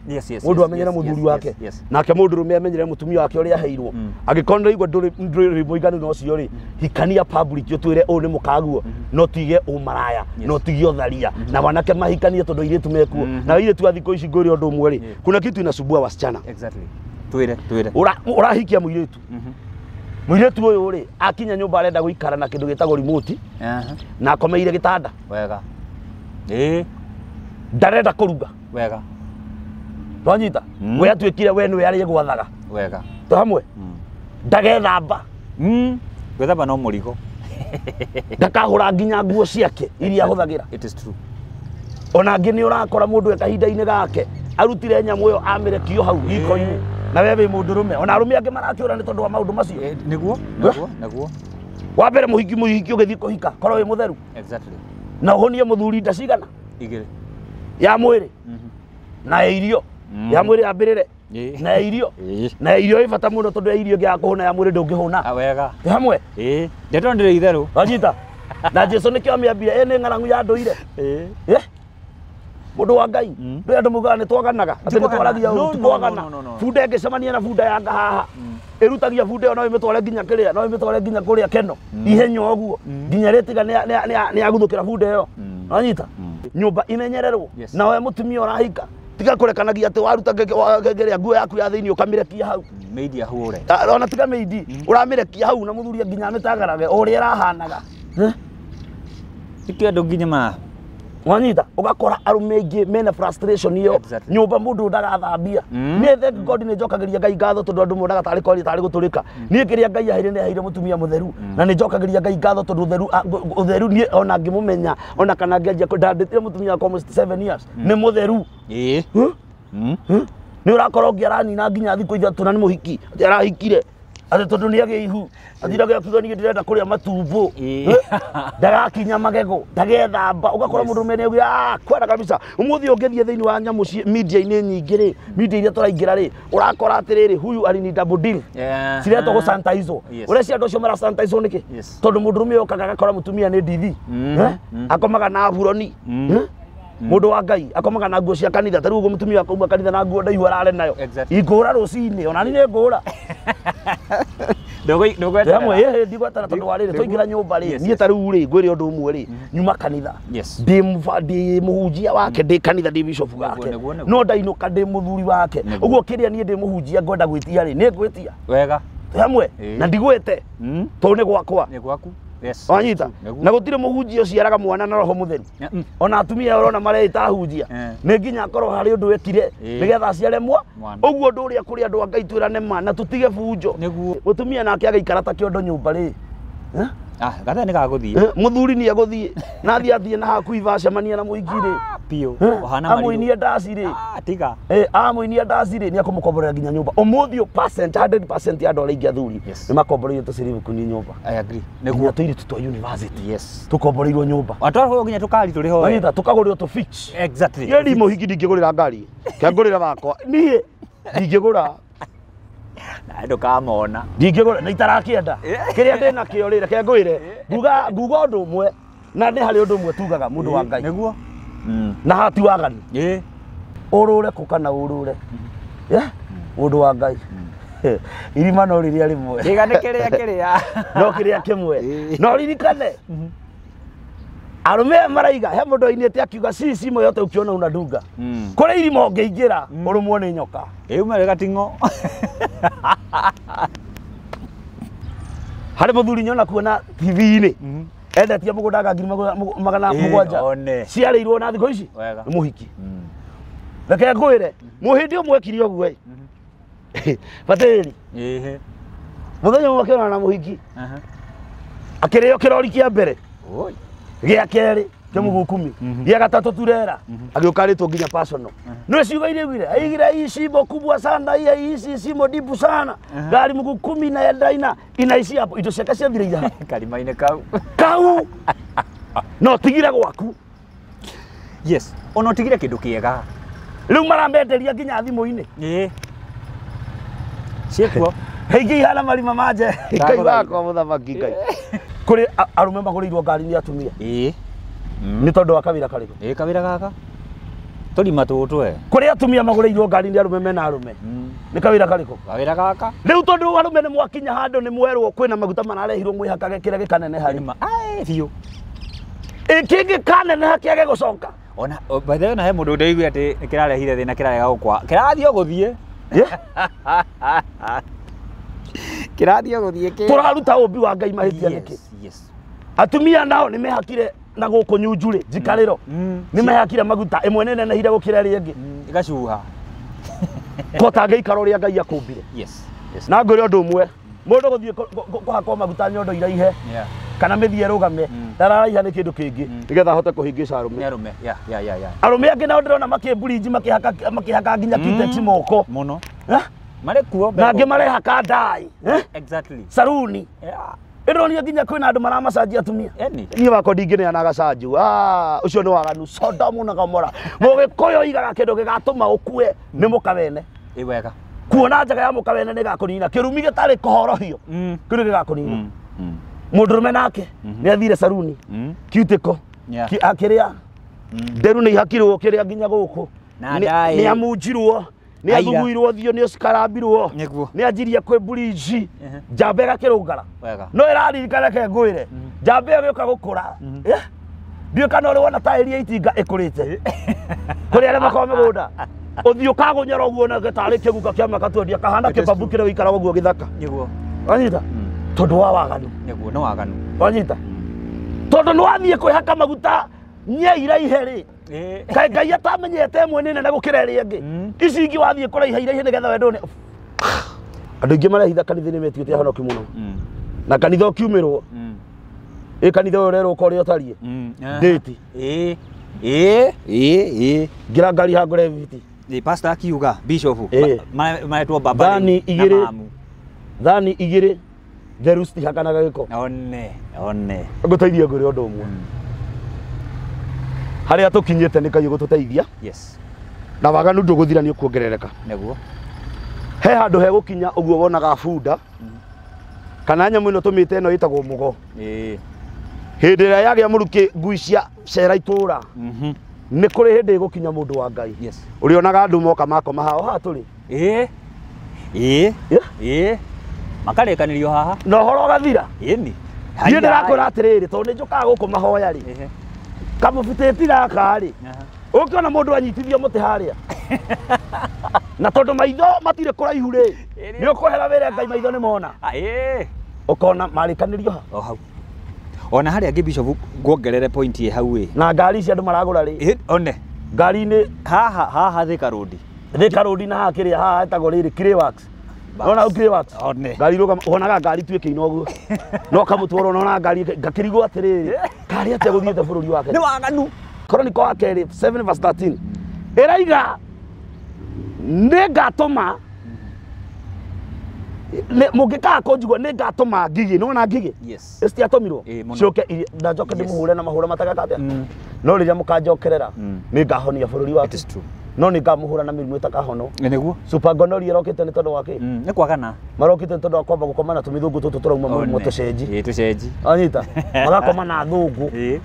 mundu amenyere muthuri wake nake mundu rume amenyere mutumia wake uria aheirwo angikorwo ndirigwo nduri muiganĩra ũcio rĩ mm. hikania public ũtwĩre ũũ nĩ mũkaguo mm-hmm. no tige ũmaraya no tige ũtharia mm-hmm. na wanake mahikanie tondũ airĩtu mekuo mm-hmm. na airĩtu a thikũ ici ngũrĩ ũndũ ũmwe rĩ kuna kitu inasumbua wasichana exactly twĩre twĩre ũrahikia mũirĩtu muiretu uyu ri akinya nyumba arenda guikara na kindu gitagwo remote na akomeire gitanda wega ii ndarenda kuruga wega twanyita hmm? we atwikire we niwe arie gwathaga wega to hamwe hmm. ndagethamba hmm. gwethamba no murigo ndakahura nginya nguo ciake iria ahuthagira it is true ona ngi ni urakora mundu e kahinda-ini gake arutire nyamu iyo kio hau iko-ini na wewe mudurume må ndå rå me ona arå me angä marakä å ra nä tondå wa maå ndå macio nä guo nä wa mbere må hiki må hiki å gä thiä kå hika korwo wä må exactly na å honie må thuri nda cigana igä ya mwä rä mhm. na ya irio mhm. ya mwä rä yambä rä re na ya irio na ya irio ä bata må no tondå ya irio ngä kå hå na ya mwä rä ndå ngä hå na wega ä hamwe ndetondä rä itherå anyita na jesu nä kä amä ambire nä ng'arangu ya ndå ire mundu wa ngai hmm. ndu andu mugaga ni twaganaga ati ni twaragia uru twagana bunda ingicemania na bunda yanga haha irutagia hmm. bunda iyo no imitware nginya kiria no imitware nginya kuria keno hmm. ihenya uguo nginya ritiga ni aguthukira bunda iyo nonyita nyumba imenyererwo nawe mutumia urahika tiga kurekanagia atä waruta ngegerea nguo yaku ya thä ukamä hau ona tiga media idi å ramä hau na må thuria nginya amä tagarage o rä a ärahanaga ä kä wanyita ugakora arume aingi mena frustration iyo nyumba mundu ndarathambia mm. ni thank god ni njokagiria ngai ngatho tondu andu mondaga tari kori tari guturika mm. ni kiria ngai ahire ni ahire mutumia mutheru mm. na ni njokagiria ngai ngatho tondu utheru utheru ni ona ngimumenya ona kana ngianjia ndandetire mutumia kwa almost 7 years ni mutheru ni urakorwo ngiaranina nginya thiku ithatå na nä må hiki arahikire atä tondå nä agä ihu athirage akiuga niä ndä renda kå rä a matumbå ndagakinya magego ndagethamba å gakora ndå mene å gä ah, kwera kabisa å må thä å ngä thä inä wa nyamå media-inä nyingä rä media iria tå raingä ra rä å rakora atä rä rä huyu ciretwo gå santaizo å rä a ciandå acio mara santaizo nä kä tondå må ndå rå me okaga gakora må tumia nä ndithi mm-hmm. mm-hmm. akomaga na buroni mm-hmm. Mm. mundu wa ngai akomaga na nguo cia kanitha ugo mutumi wa akauma kanitha na nguo ndaihu arare nayo ingura rucini ona ni ngura ndamwe ndigwetana tondu wa riri toingira nyumba ri nie u ri ngwire undu umwe ri mm-hmm. nyuma kanitha ndi muhujia wake ndi kanitha ndi bishop wake no ndainuka ndi muthuri wake ugo kiria nie ndi muhujia ngwenda gwitia ri ni ngwitia wega hamwe na ndigwete mm. to ni gwakwa ni gwaku yes, wanyita na hunjia å ciaraga mwana na roho theru mm. ona atumia urona mareita ahunjia eh. nä nginya akorwo harä å ndå ekire eh. nä getha aciaremwa å guo ndå å rä a kå rä andå angai twä rane ma na tå tige bunjo gå tumia nake agaikara ta kä ondo nyå mba rä ah gathe nä gagåthiä eh, må thuri nä agåthiä nathiä athiä na haku ivacemania na må ingä rä piå amå inia ndaci rä tiga eh, amå inia ndaci rä nä akå nginya nyå mba å percent thiå ya andå arä aingä athuri nä makomboreirwo tå cirivku nä nyå mba nginya tå iritå twa tå komboreirwo nyå mba atwarwo nginya tå kari tå rä hoeta eh? tå kagå rä rwo yeri må hiki gå rä ra ngari kengå rä ra wakwa gå ndukamona ndingigura na itarakienda kiria enda kä rä a ndä na kä o rä re reke re nguga å ndå å mwe na nä harä å ndå mwe tugaga må ndå wa ngai guo na hati wagani å rå re kå kana å rå re å ndå wa ngai irima no rä rä a rä mwe rä ga nä kä rä a kä rä a [LAUGHS] no kä rä a kä mwe eh. no ririkane mm-hmm arume maraiga he mundu ainite akiuga moyo moyote ukiona una dunga mm. kuri irimo ngiingira mm. urumwo ni nyoka iumere gating'o [LAUGHS] harä må thuri nyona kuona tv-inä hmm. endetie må gå nda magana må gwanja ciarä irwo na thikå ici nä muhiki hiki hmm. reke ngwä re må hmm. hä ogwe å mwekire å guo [LAUGHS] batä ri må thenya na må hiki akä rä o kä rori kä a mbere gä akerä kä må mhm. gå kumi mhm. gä agatatå turera mhm. agä å karä two nginya nä eh. ciugo irä guire aigira hii shimo kubwa sana iya hii shimo dipu sana eh. gari må gå kumi na endaina inaici hapo indo ciake ciathire ira [LAUGHS] karima-inä kau kau no tigire gwaku yes ona å tigire kä ndå kä ega rä u marameteria nginya thimå-inä ciäkuo ingä ihana marima manje ngai wakwa må thamaki ngai kuri arume magurirwo ngari ni atumia ii mm. ni tondu wa kawira kariku ii kawira gaka turima tutwe kuri atumia magurirwo ngari ni arume mena arume mm. ni kawira kariku kawira gaka riu tondu arume ni mwakinya handu ni mwerwo kwina maguta mararehirwo mwihakage kira gikanene harima ai thiu ikingi kaneneha kiage gucoka ona by the way na he mundu ndaigwe ati kirarehire thina kirarega gukwa kirathie guthie [LAUGHS] kirathie guthie ki turaruta umbi wa ngai mahitia niki Mm. Mm. Mm. yes atumia nao mehakire na gå kå jikariro. Ni njikarä ro nä mehakire maguta ä mwe nä nenehire gå kä ra ä ngä gacuha kotangä ikara å rä a ngai akå mbire na ngå rä å ndå mwe må ndå gå thiä kå hakwo maguta nyondo iraihe kana mä thiä rå game ndararaiha nä kä ndå kä ngä nä getha ahote kå ya ya ya me arå me angä maki ndä maki makä maki makä haka nginya kiteti moko må no marä kuo na angä marehaka exactly saruni iroria nginya kwina andu maramacanji atumia niä wako ndingäneanaga canju å cio nä waganu sodomu na gomora må gä kå yå igaga kä ndå gä gatå ma å kue nä må kawene wega kuona njega ya må kawene nä gakå nina kä rumi gä tarä kå horohio mm. kä rä gä gakå nina må mm. mm. ndå rå me nake mm-hmm. nä athire saruni kiutäko akä rä a nderu nä ihakirwo kä rä a nginya gå kå nä amunjirwo ni athuguirwo thio nä cikarambirwo nä anjirie kwä mburiji njamba ä gakä rå ngara no ä raririkanaga ngwä re mhm. njamba ä yo gä å ka gå kå ra ndiå kana å rä wona taä ya itinga ä kå rä te [LAUGHS] kå rä arä a makorwo mä gå nda å thiå kagå nyora å guo na tarä kä guka kä amaka twendia kahana kä bambu wikara guo gä thaka wanyita mm. tondå wa waganu wanyita mm. tondå nä wathiä kwä haka maguta nyeira ihe kaä eh. ngai atamenyete mwe nä nene gå kä ra ä rä a ngä hmm. ici ingä wathiä kå raiha iraihe nä getha wendo andå aingä marehitha kanitha nä metigä te honoki må no hmm. na kanitha å kiumä rwo ä hmm. kanitha å yå rerwo ka å rä a å tariä ndäti ah. ngä ra ngari hangå reviti pastor akiuga bishop maretwo baba thani igä thani igä rä theru citihakanaga gä ko one one ngå teithie ngå rä å ndå å mwe haria te nä kai tå yes na waga thira nä å kuongerereka neguo he handu kinya å guo wonaga bunda mm. kana må go hä ndä ä rä a yagä a må rukä ngui cia cera itå ra mm-hmm. nä kå rä hä ndä gå kinya må ndå wa ngai å rä onaga andå moka makoma hao haha tå rä makarä kanä rio haha na å horo å gathira niä ndä rakwä ra atä rä rä tondå nä njå kaga gå kå mahoya rä kamubutä tira akarä å kä ona må ndå anyitithio må tä harä na tondå maitho matirä kå raihu rä nä å kå hera wä re ngai maitho nä mona å kona marä ha ona harä angä bishop nguongerere point ä hau ä na ngari ici andå maragå ra rä one ngari-inä haha haha thä karå thä karå na haha kä rä a haha etagwo rä rä ona ukiwa ngari ruga honaga ngari tuä kä ina å guo no kamå tworo nona ngari ngakirigwo atä rä karä atä gå thiä te bå rå ri wake nä waganu koroniko wa kerä ä raiga nä ngatå ma må ngä kaga kå njigua nä ngatå ma ngigä nä wona ngigä citiatå mirwo ciåke na njoke ndä må hå re na mahå ra matagatatä mm. no rä rä a må kanjokerera mm. nä ngahonia bå rå ri wake no nä ngamuhå na mä rimå ä takahono näguo supangonori arokä te ni mm, kwagana marokä te nä tondå wa kwamba gå komana tå mä thå ngå tå rauma må rimo tå anyita [LAUGHS] na thå ngå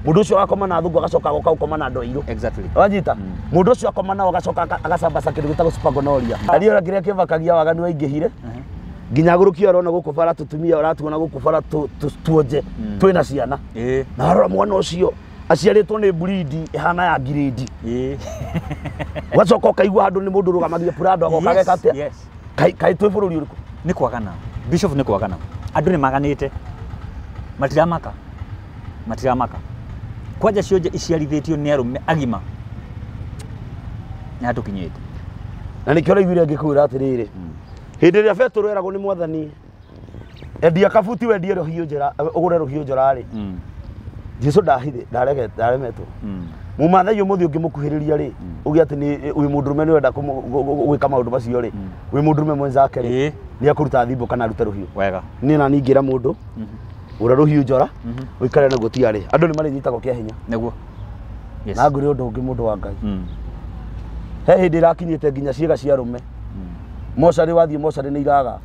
må ndå å cio na thå ngå agacoka agoka na andå exactly anyita må mm. ndå å cio akoma nao agacoka agacambaca kä ndå gä tagwo supangonoria ariora ah. kä rä a kä vakagia waganu waingä hire uh-huh. nginya agå rå kia rona gå bara tå tumia ratuona gå kå bara tuonje mm. twä na ciana na warora mwana å cio aciarĩtwo nĩ breed hana ya grade ũgacoka ũkaigua handũ nĩ mũndũ ũrũgamagia purado twä bå rå ri å rä ũrĩkũ nä kwagana bishop nĩ kwagana nä maganä te matiramaka matiramaka kwanja cionje iciarithĩtio nĩ me agima kinyä te na nĩkĩo raiguire ndä ä rä a betũrũ eragwo nä mwathani endia kabuti wendie gå njera ũgũre rũhiũ njera rĩ hmm jesu ndahithe ndaremetwo hmm. mumathai må thiä å ngä må kuhä rä ria rä å hmm. gä atä wä må ndå rå me nä å wenda gwä ka maå ndå macio rä hmm. wä må ndå rå me mwenzake rä nä akå ruta thimbå kana arute rå hiå nä na ningä ra må ndå å rä a rå hiå njora å ikare naguo tiarä andå nä marä nyitagwo kä a hinya näguo na ngå rä å ndå å ngä må ndå wa ngai he hä ndä ä rakinyä te nginya ciäga cia rå me mocarä wathiä mocarä nä iraga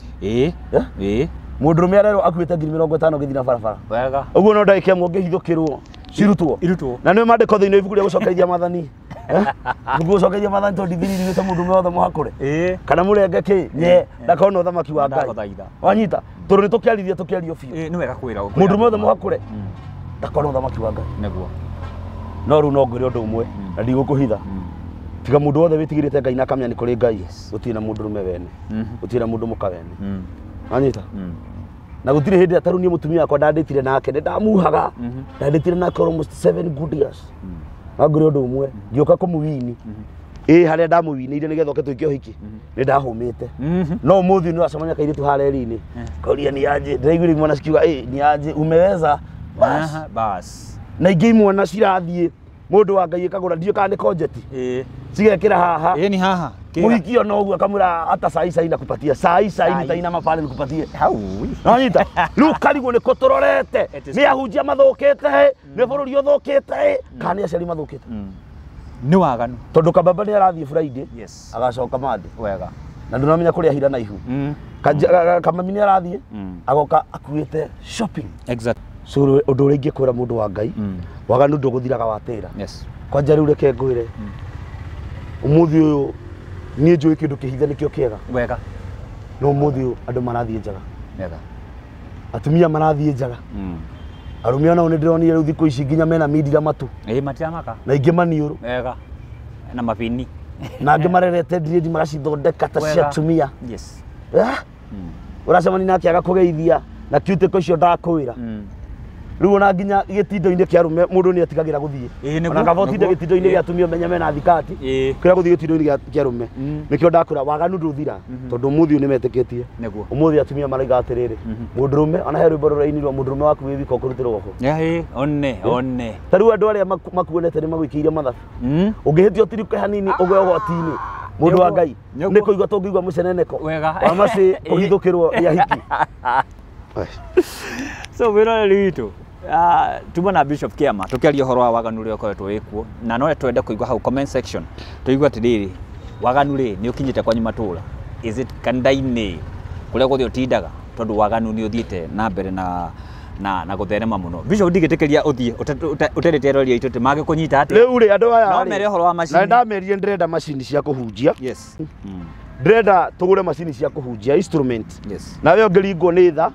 mundu rume arerwo akuite ngiri mirongo itano githi na barabara wega uguo no ndagike mwe ngihithukirwo cirutwo irutwo na ni mandiko thiini ibuku ria gucokereria mathani gucokereria [LAUGHS] eh? mathani tondu thiririite mundu rume wothe muhakure kana murenge ki nye ndakona uthamaki wa ngai wanyita tondu ni tukiarithia tukiario ni wega kwira mundu rume muhakure mm. ndakona uthamaki wa ngai niguo no riu no ngwire undu umwe mm. na ndigũkũhitha mm. tiga mundu wothe witigirite ngai na akamenya ni kuri ngai gutire mundu rume wene mm-hmm. gutire mundu muka wene anyita na gutirä hä ndä ä tarä mutumia wakwa ndandä tire nake nä ndamuhaga mhm. ndandä tire nake almost seven good years na ngä rä å ndå å mwe ngä å ka kå må ä harä a ndamå winäire nä getha å ke tå ikä å nä ndahå mä te no å må thiä nä racemania kairä tu harä-inä kauria ni anjä ndä rä mwana cikiuga nä anjä umeweza na ingä imwana cirathiä mundu wa ngai ikagura ndio kana kojeti eh cigekira haha eh ni haha muhiki ona uguo kamura ata sai sai na kupatia sai sai ni taina mafale nikupatie hau nanyita riu karigwo niko turorete ni ahunjia mathukite ni bururi uthukite mm. kana ni aciari mathukite mm. ni waganu tondu kababa ni arathii friday yes agacoka mande wega na namenya kuria hira na ihu mm. kamami ni arathii agoka akuite shopping exactly so kwä ra må ndå wa ngai thiraga nduguthiraga ra kwanja riu reke ä kä ndå kä njui nä kä o kä wega no umuthi uyu andå marathiä njaga atumia marathie njaga mm. arumia nao ndironire riu thikå ici nginya mena mindira matu matiramaka na ingä maniå wega na mabini na angä marerete ndirĩndi magacithondeka ta cia atumia å eh? mm. racemani nake aga kå geithia na kiutä ko icio ndakwä ra riu ona nginya gitindo-ini kia rume mundu ni etigagira guthii ona kava utinde gitindo-ini gia atumia umenye mena thikati kira guthii gitindo-ini kia rume mm. nikio ndakwira waganu nduthira mm-hmm. tondu muthi ni metikitie umuthi atumia maraiga atiriri mundurume mm-hmm. ona he rwimbo rurainirwo mundurume waku wi wika ukurutira goko one one ta riu andu aria makuonete ni magwikiirie mathabu ungihitia mm. utirike hanini ugwe ugwati-ini ah. mundu wa ngai ni kuigua tungiigua muceneneko wa maci [LAUGHS] kuhithukirwo ya hiki [LAUGHS] so wiroreri witå Uh, ah, tuma na Bishop Kiama tukiaria horo wa waganu ria ukoretwo wikuo na no twende kuigwa hau comment section tuigwa atiriri waganu ri ni ukinyite kwanyu matura is it kandaini kuria guthio tindaga tondu waganu ni uthiite na mbere na na na gutherema muno Bishop ndigitikiria uthie uterete eroria itu ti magikunyita ati riu ri andu aya no mere horo wa mashini na ndamerie ndirenda mashini cia kuhunjia yes mm. ndirenda tugure mashini cia kuhunjia instrument yes. na we ongiringwo ni tha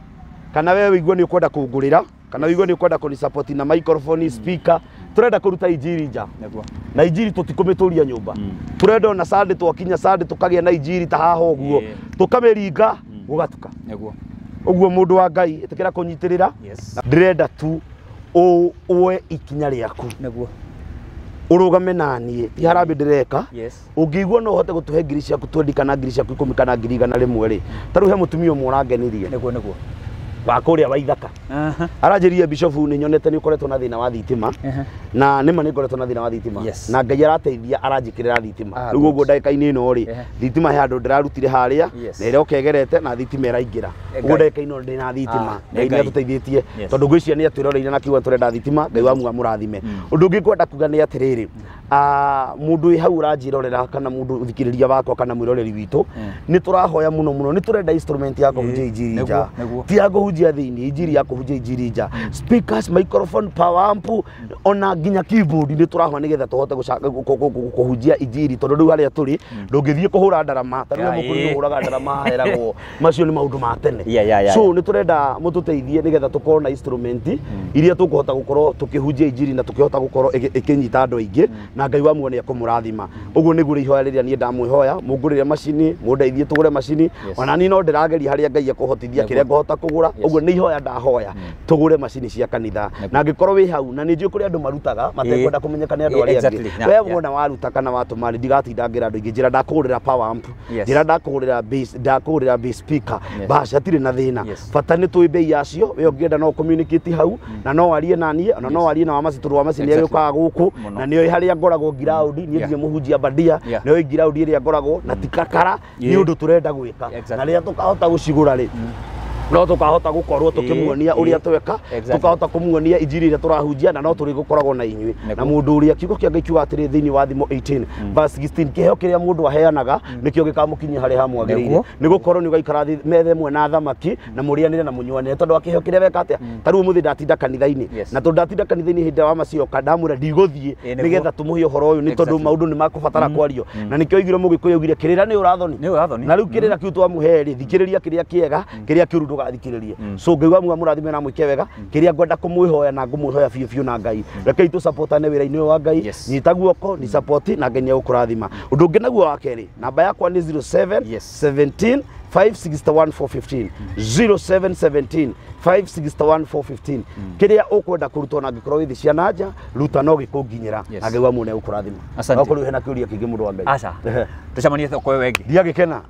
kana we wigwe ni ukwenda kungurira kana wigo ni kwenda kuni support na microphone mm. speaker turenda kuruta injiri nja na injiri tutikumituria nyumba mm. turenda na sande twakinya sande tukagia na injiri ta haho guo tukameringa mm. gugatuka uguo mundu wa ngai tikira kunyitirira ndirenda tu o we ikinya riaku urugame nanie ti harambi ndireka ungĩigua no ũhote gutuhe ngiri ciaku twendi kana ngiri ciaku ikumi kana ngiri igana rĩmwe rĩ tarĩu he mũtumia ũmwe ũrangenirie nĩguo nĩguo wa kuria wa ithaka aranjirie bishofu ni nyonete ni ukoretwo na thina wa thitima na nima ni ngoretwo na thina wa thitima na ngai arateithia arajikirira thitima ah, rugo uguo ndagika-ini no ri thitima ya ndo ndirarutire haria na ire okegerete na thitima iraingira uguo eh, ndagika ino ndi na thitima ah, ngai ni atuteithitie tondu ngwicia ni atwiroreire na kiwa turenda thitima ngai wa wamuga murathime undu hmm. ngi kwenda kuga ni atiriri hmm. ah, mundu wi hau uranjirorera kana mundu uthikiriria wakwa kana mwiroreri witu hmm. ni turahoya muno muno ni turenda instrument ya kuhunjia eh, injiri nja ti ya hujia thini injiri yako hujia injiri nja speakers microphone power amp ona nginya keyboard ni turahona nigetha tuhote kuhujia injiri tondu riu haria turi hmm. ndungithie kuhura ndarama taria mukuri uhuraga ndarama [LAUGHS] heragwo macio ni maundu ma tene so ni turenda mututeithie nigetha tukorwo na instrument hmm. iria tukuhota gukorwo tukihunjia injiri na tukihota gukorwo ikinyita andu aingi hmm. na ngai wa muone akumurathima uguo niguo ihoya riria nie ndamwihoya mungurire macini mundeithie tugure macini ona ni no ndirageria haria ngai akuhotithia kiria ngohota kugura uguo ni ihoya ndahoya hmm. tå gå re macini cia kanitha na angä korwo wä hau na nä njå kå rä andå marutaga eh. matekwenda kå menyeka nä andå arä angä we wona waruta kana watå marä ndigatinda ngä ra andå aingä njä ra ndakå gå rä ra njä ra ndakå gå rä ra ndakå gå rä ra mbaca tirä na thä na bata nä twä bei yacio we å ngä enda no hau hmm. na no arie naniä na no arie na wamacitå rwa macini arä å kaga gå kå na nä oä harä a ngoragwo ngiraudi niä ndirä må hunjia bandia nä oä ngiraudi ä rä a ngoragwo na tikakara nä å ndå tå na rä rä a tå kahota no tukahota gukorwo tukimuonia uria tweka tukahota kumuonia injiri iria turahunjia na no turi gukoragwo na inyui na mundu uria kiugo kia ngai kiuga atiri thini wa thimo 18 verse 16 kiheo kiria mundu aheanaga mm. nikio gikamukinyi hari ha mwagirire ni gukorwo ni ugaikara methe mwe mm. na thamaki na murianire mm. na munyuanire tondu akiheo kiria weka atia taru muthi ndatinda kanithaini na tondu ndatinda kanithaini hinde wa macio kadamura ndiguthie nigetha tumuhi uhoro uyu ni tondu maundu ni makubatara kwario na nikio igiro mugikuyugire kirira ni urathoni na riu kirira kiu twamuheri thikiriria kiria kiega kiria kiru gathikiririe mm. so ngä igua muga må rathime na mwä ke wega mm. kä rä a ngwenda kå mwä hoya na ngå mwä hoya biå biå na ngai mm. rekei tå supportane wä ra-inä wa ngai nyita guoko ni support na ngai nä egå kå rathima å ndå ngä naguo wa kerä namba yakwa nä 07 17 561415 0717 561415 kiria ukwenda na ruta no gikunginyira na ngai wa mune ukurathima okorwo hena kiuria wa ngai thoko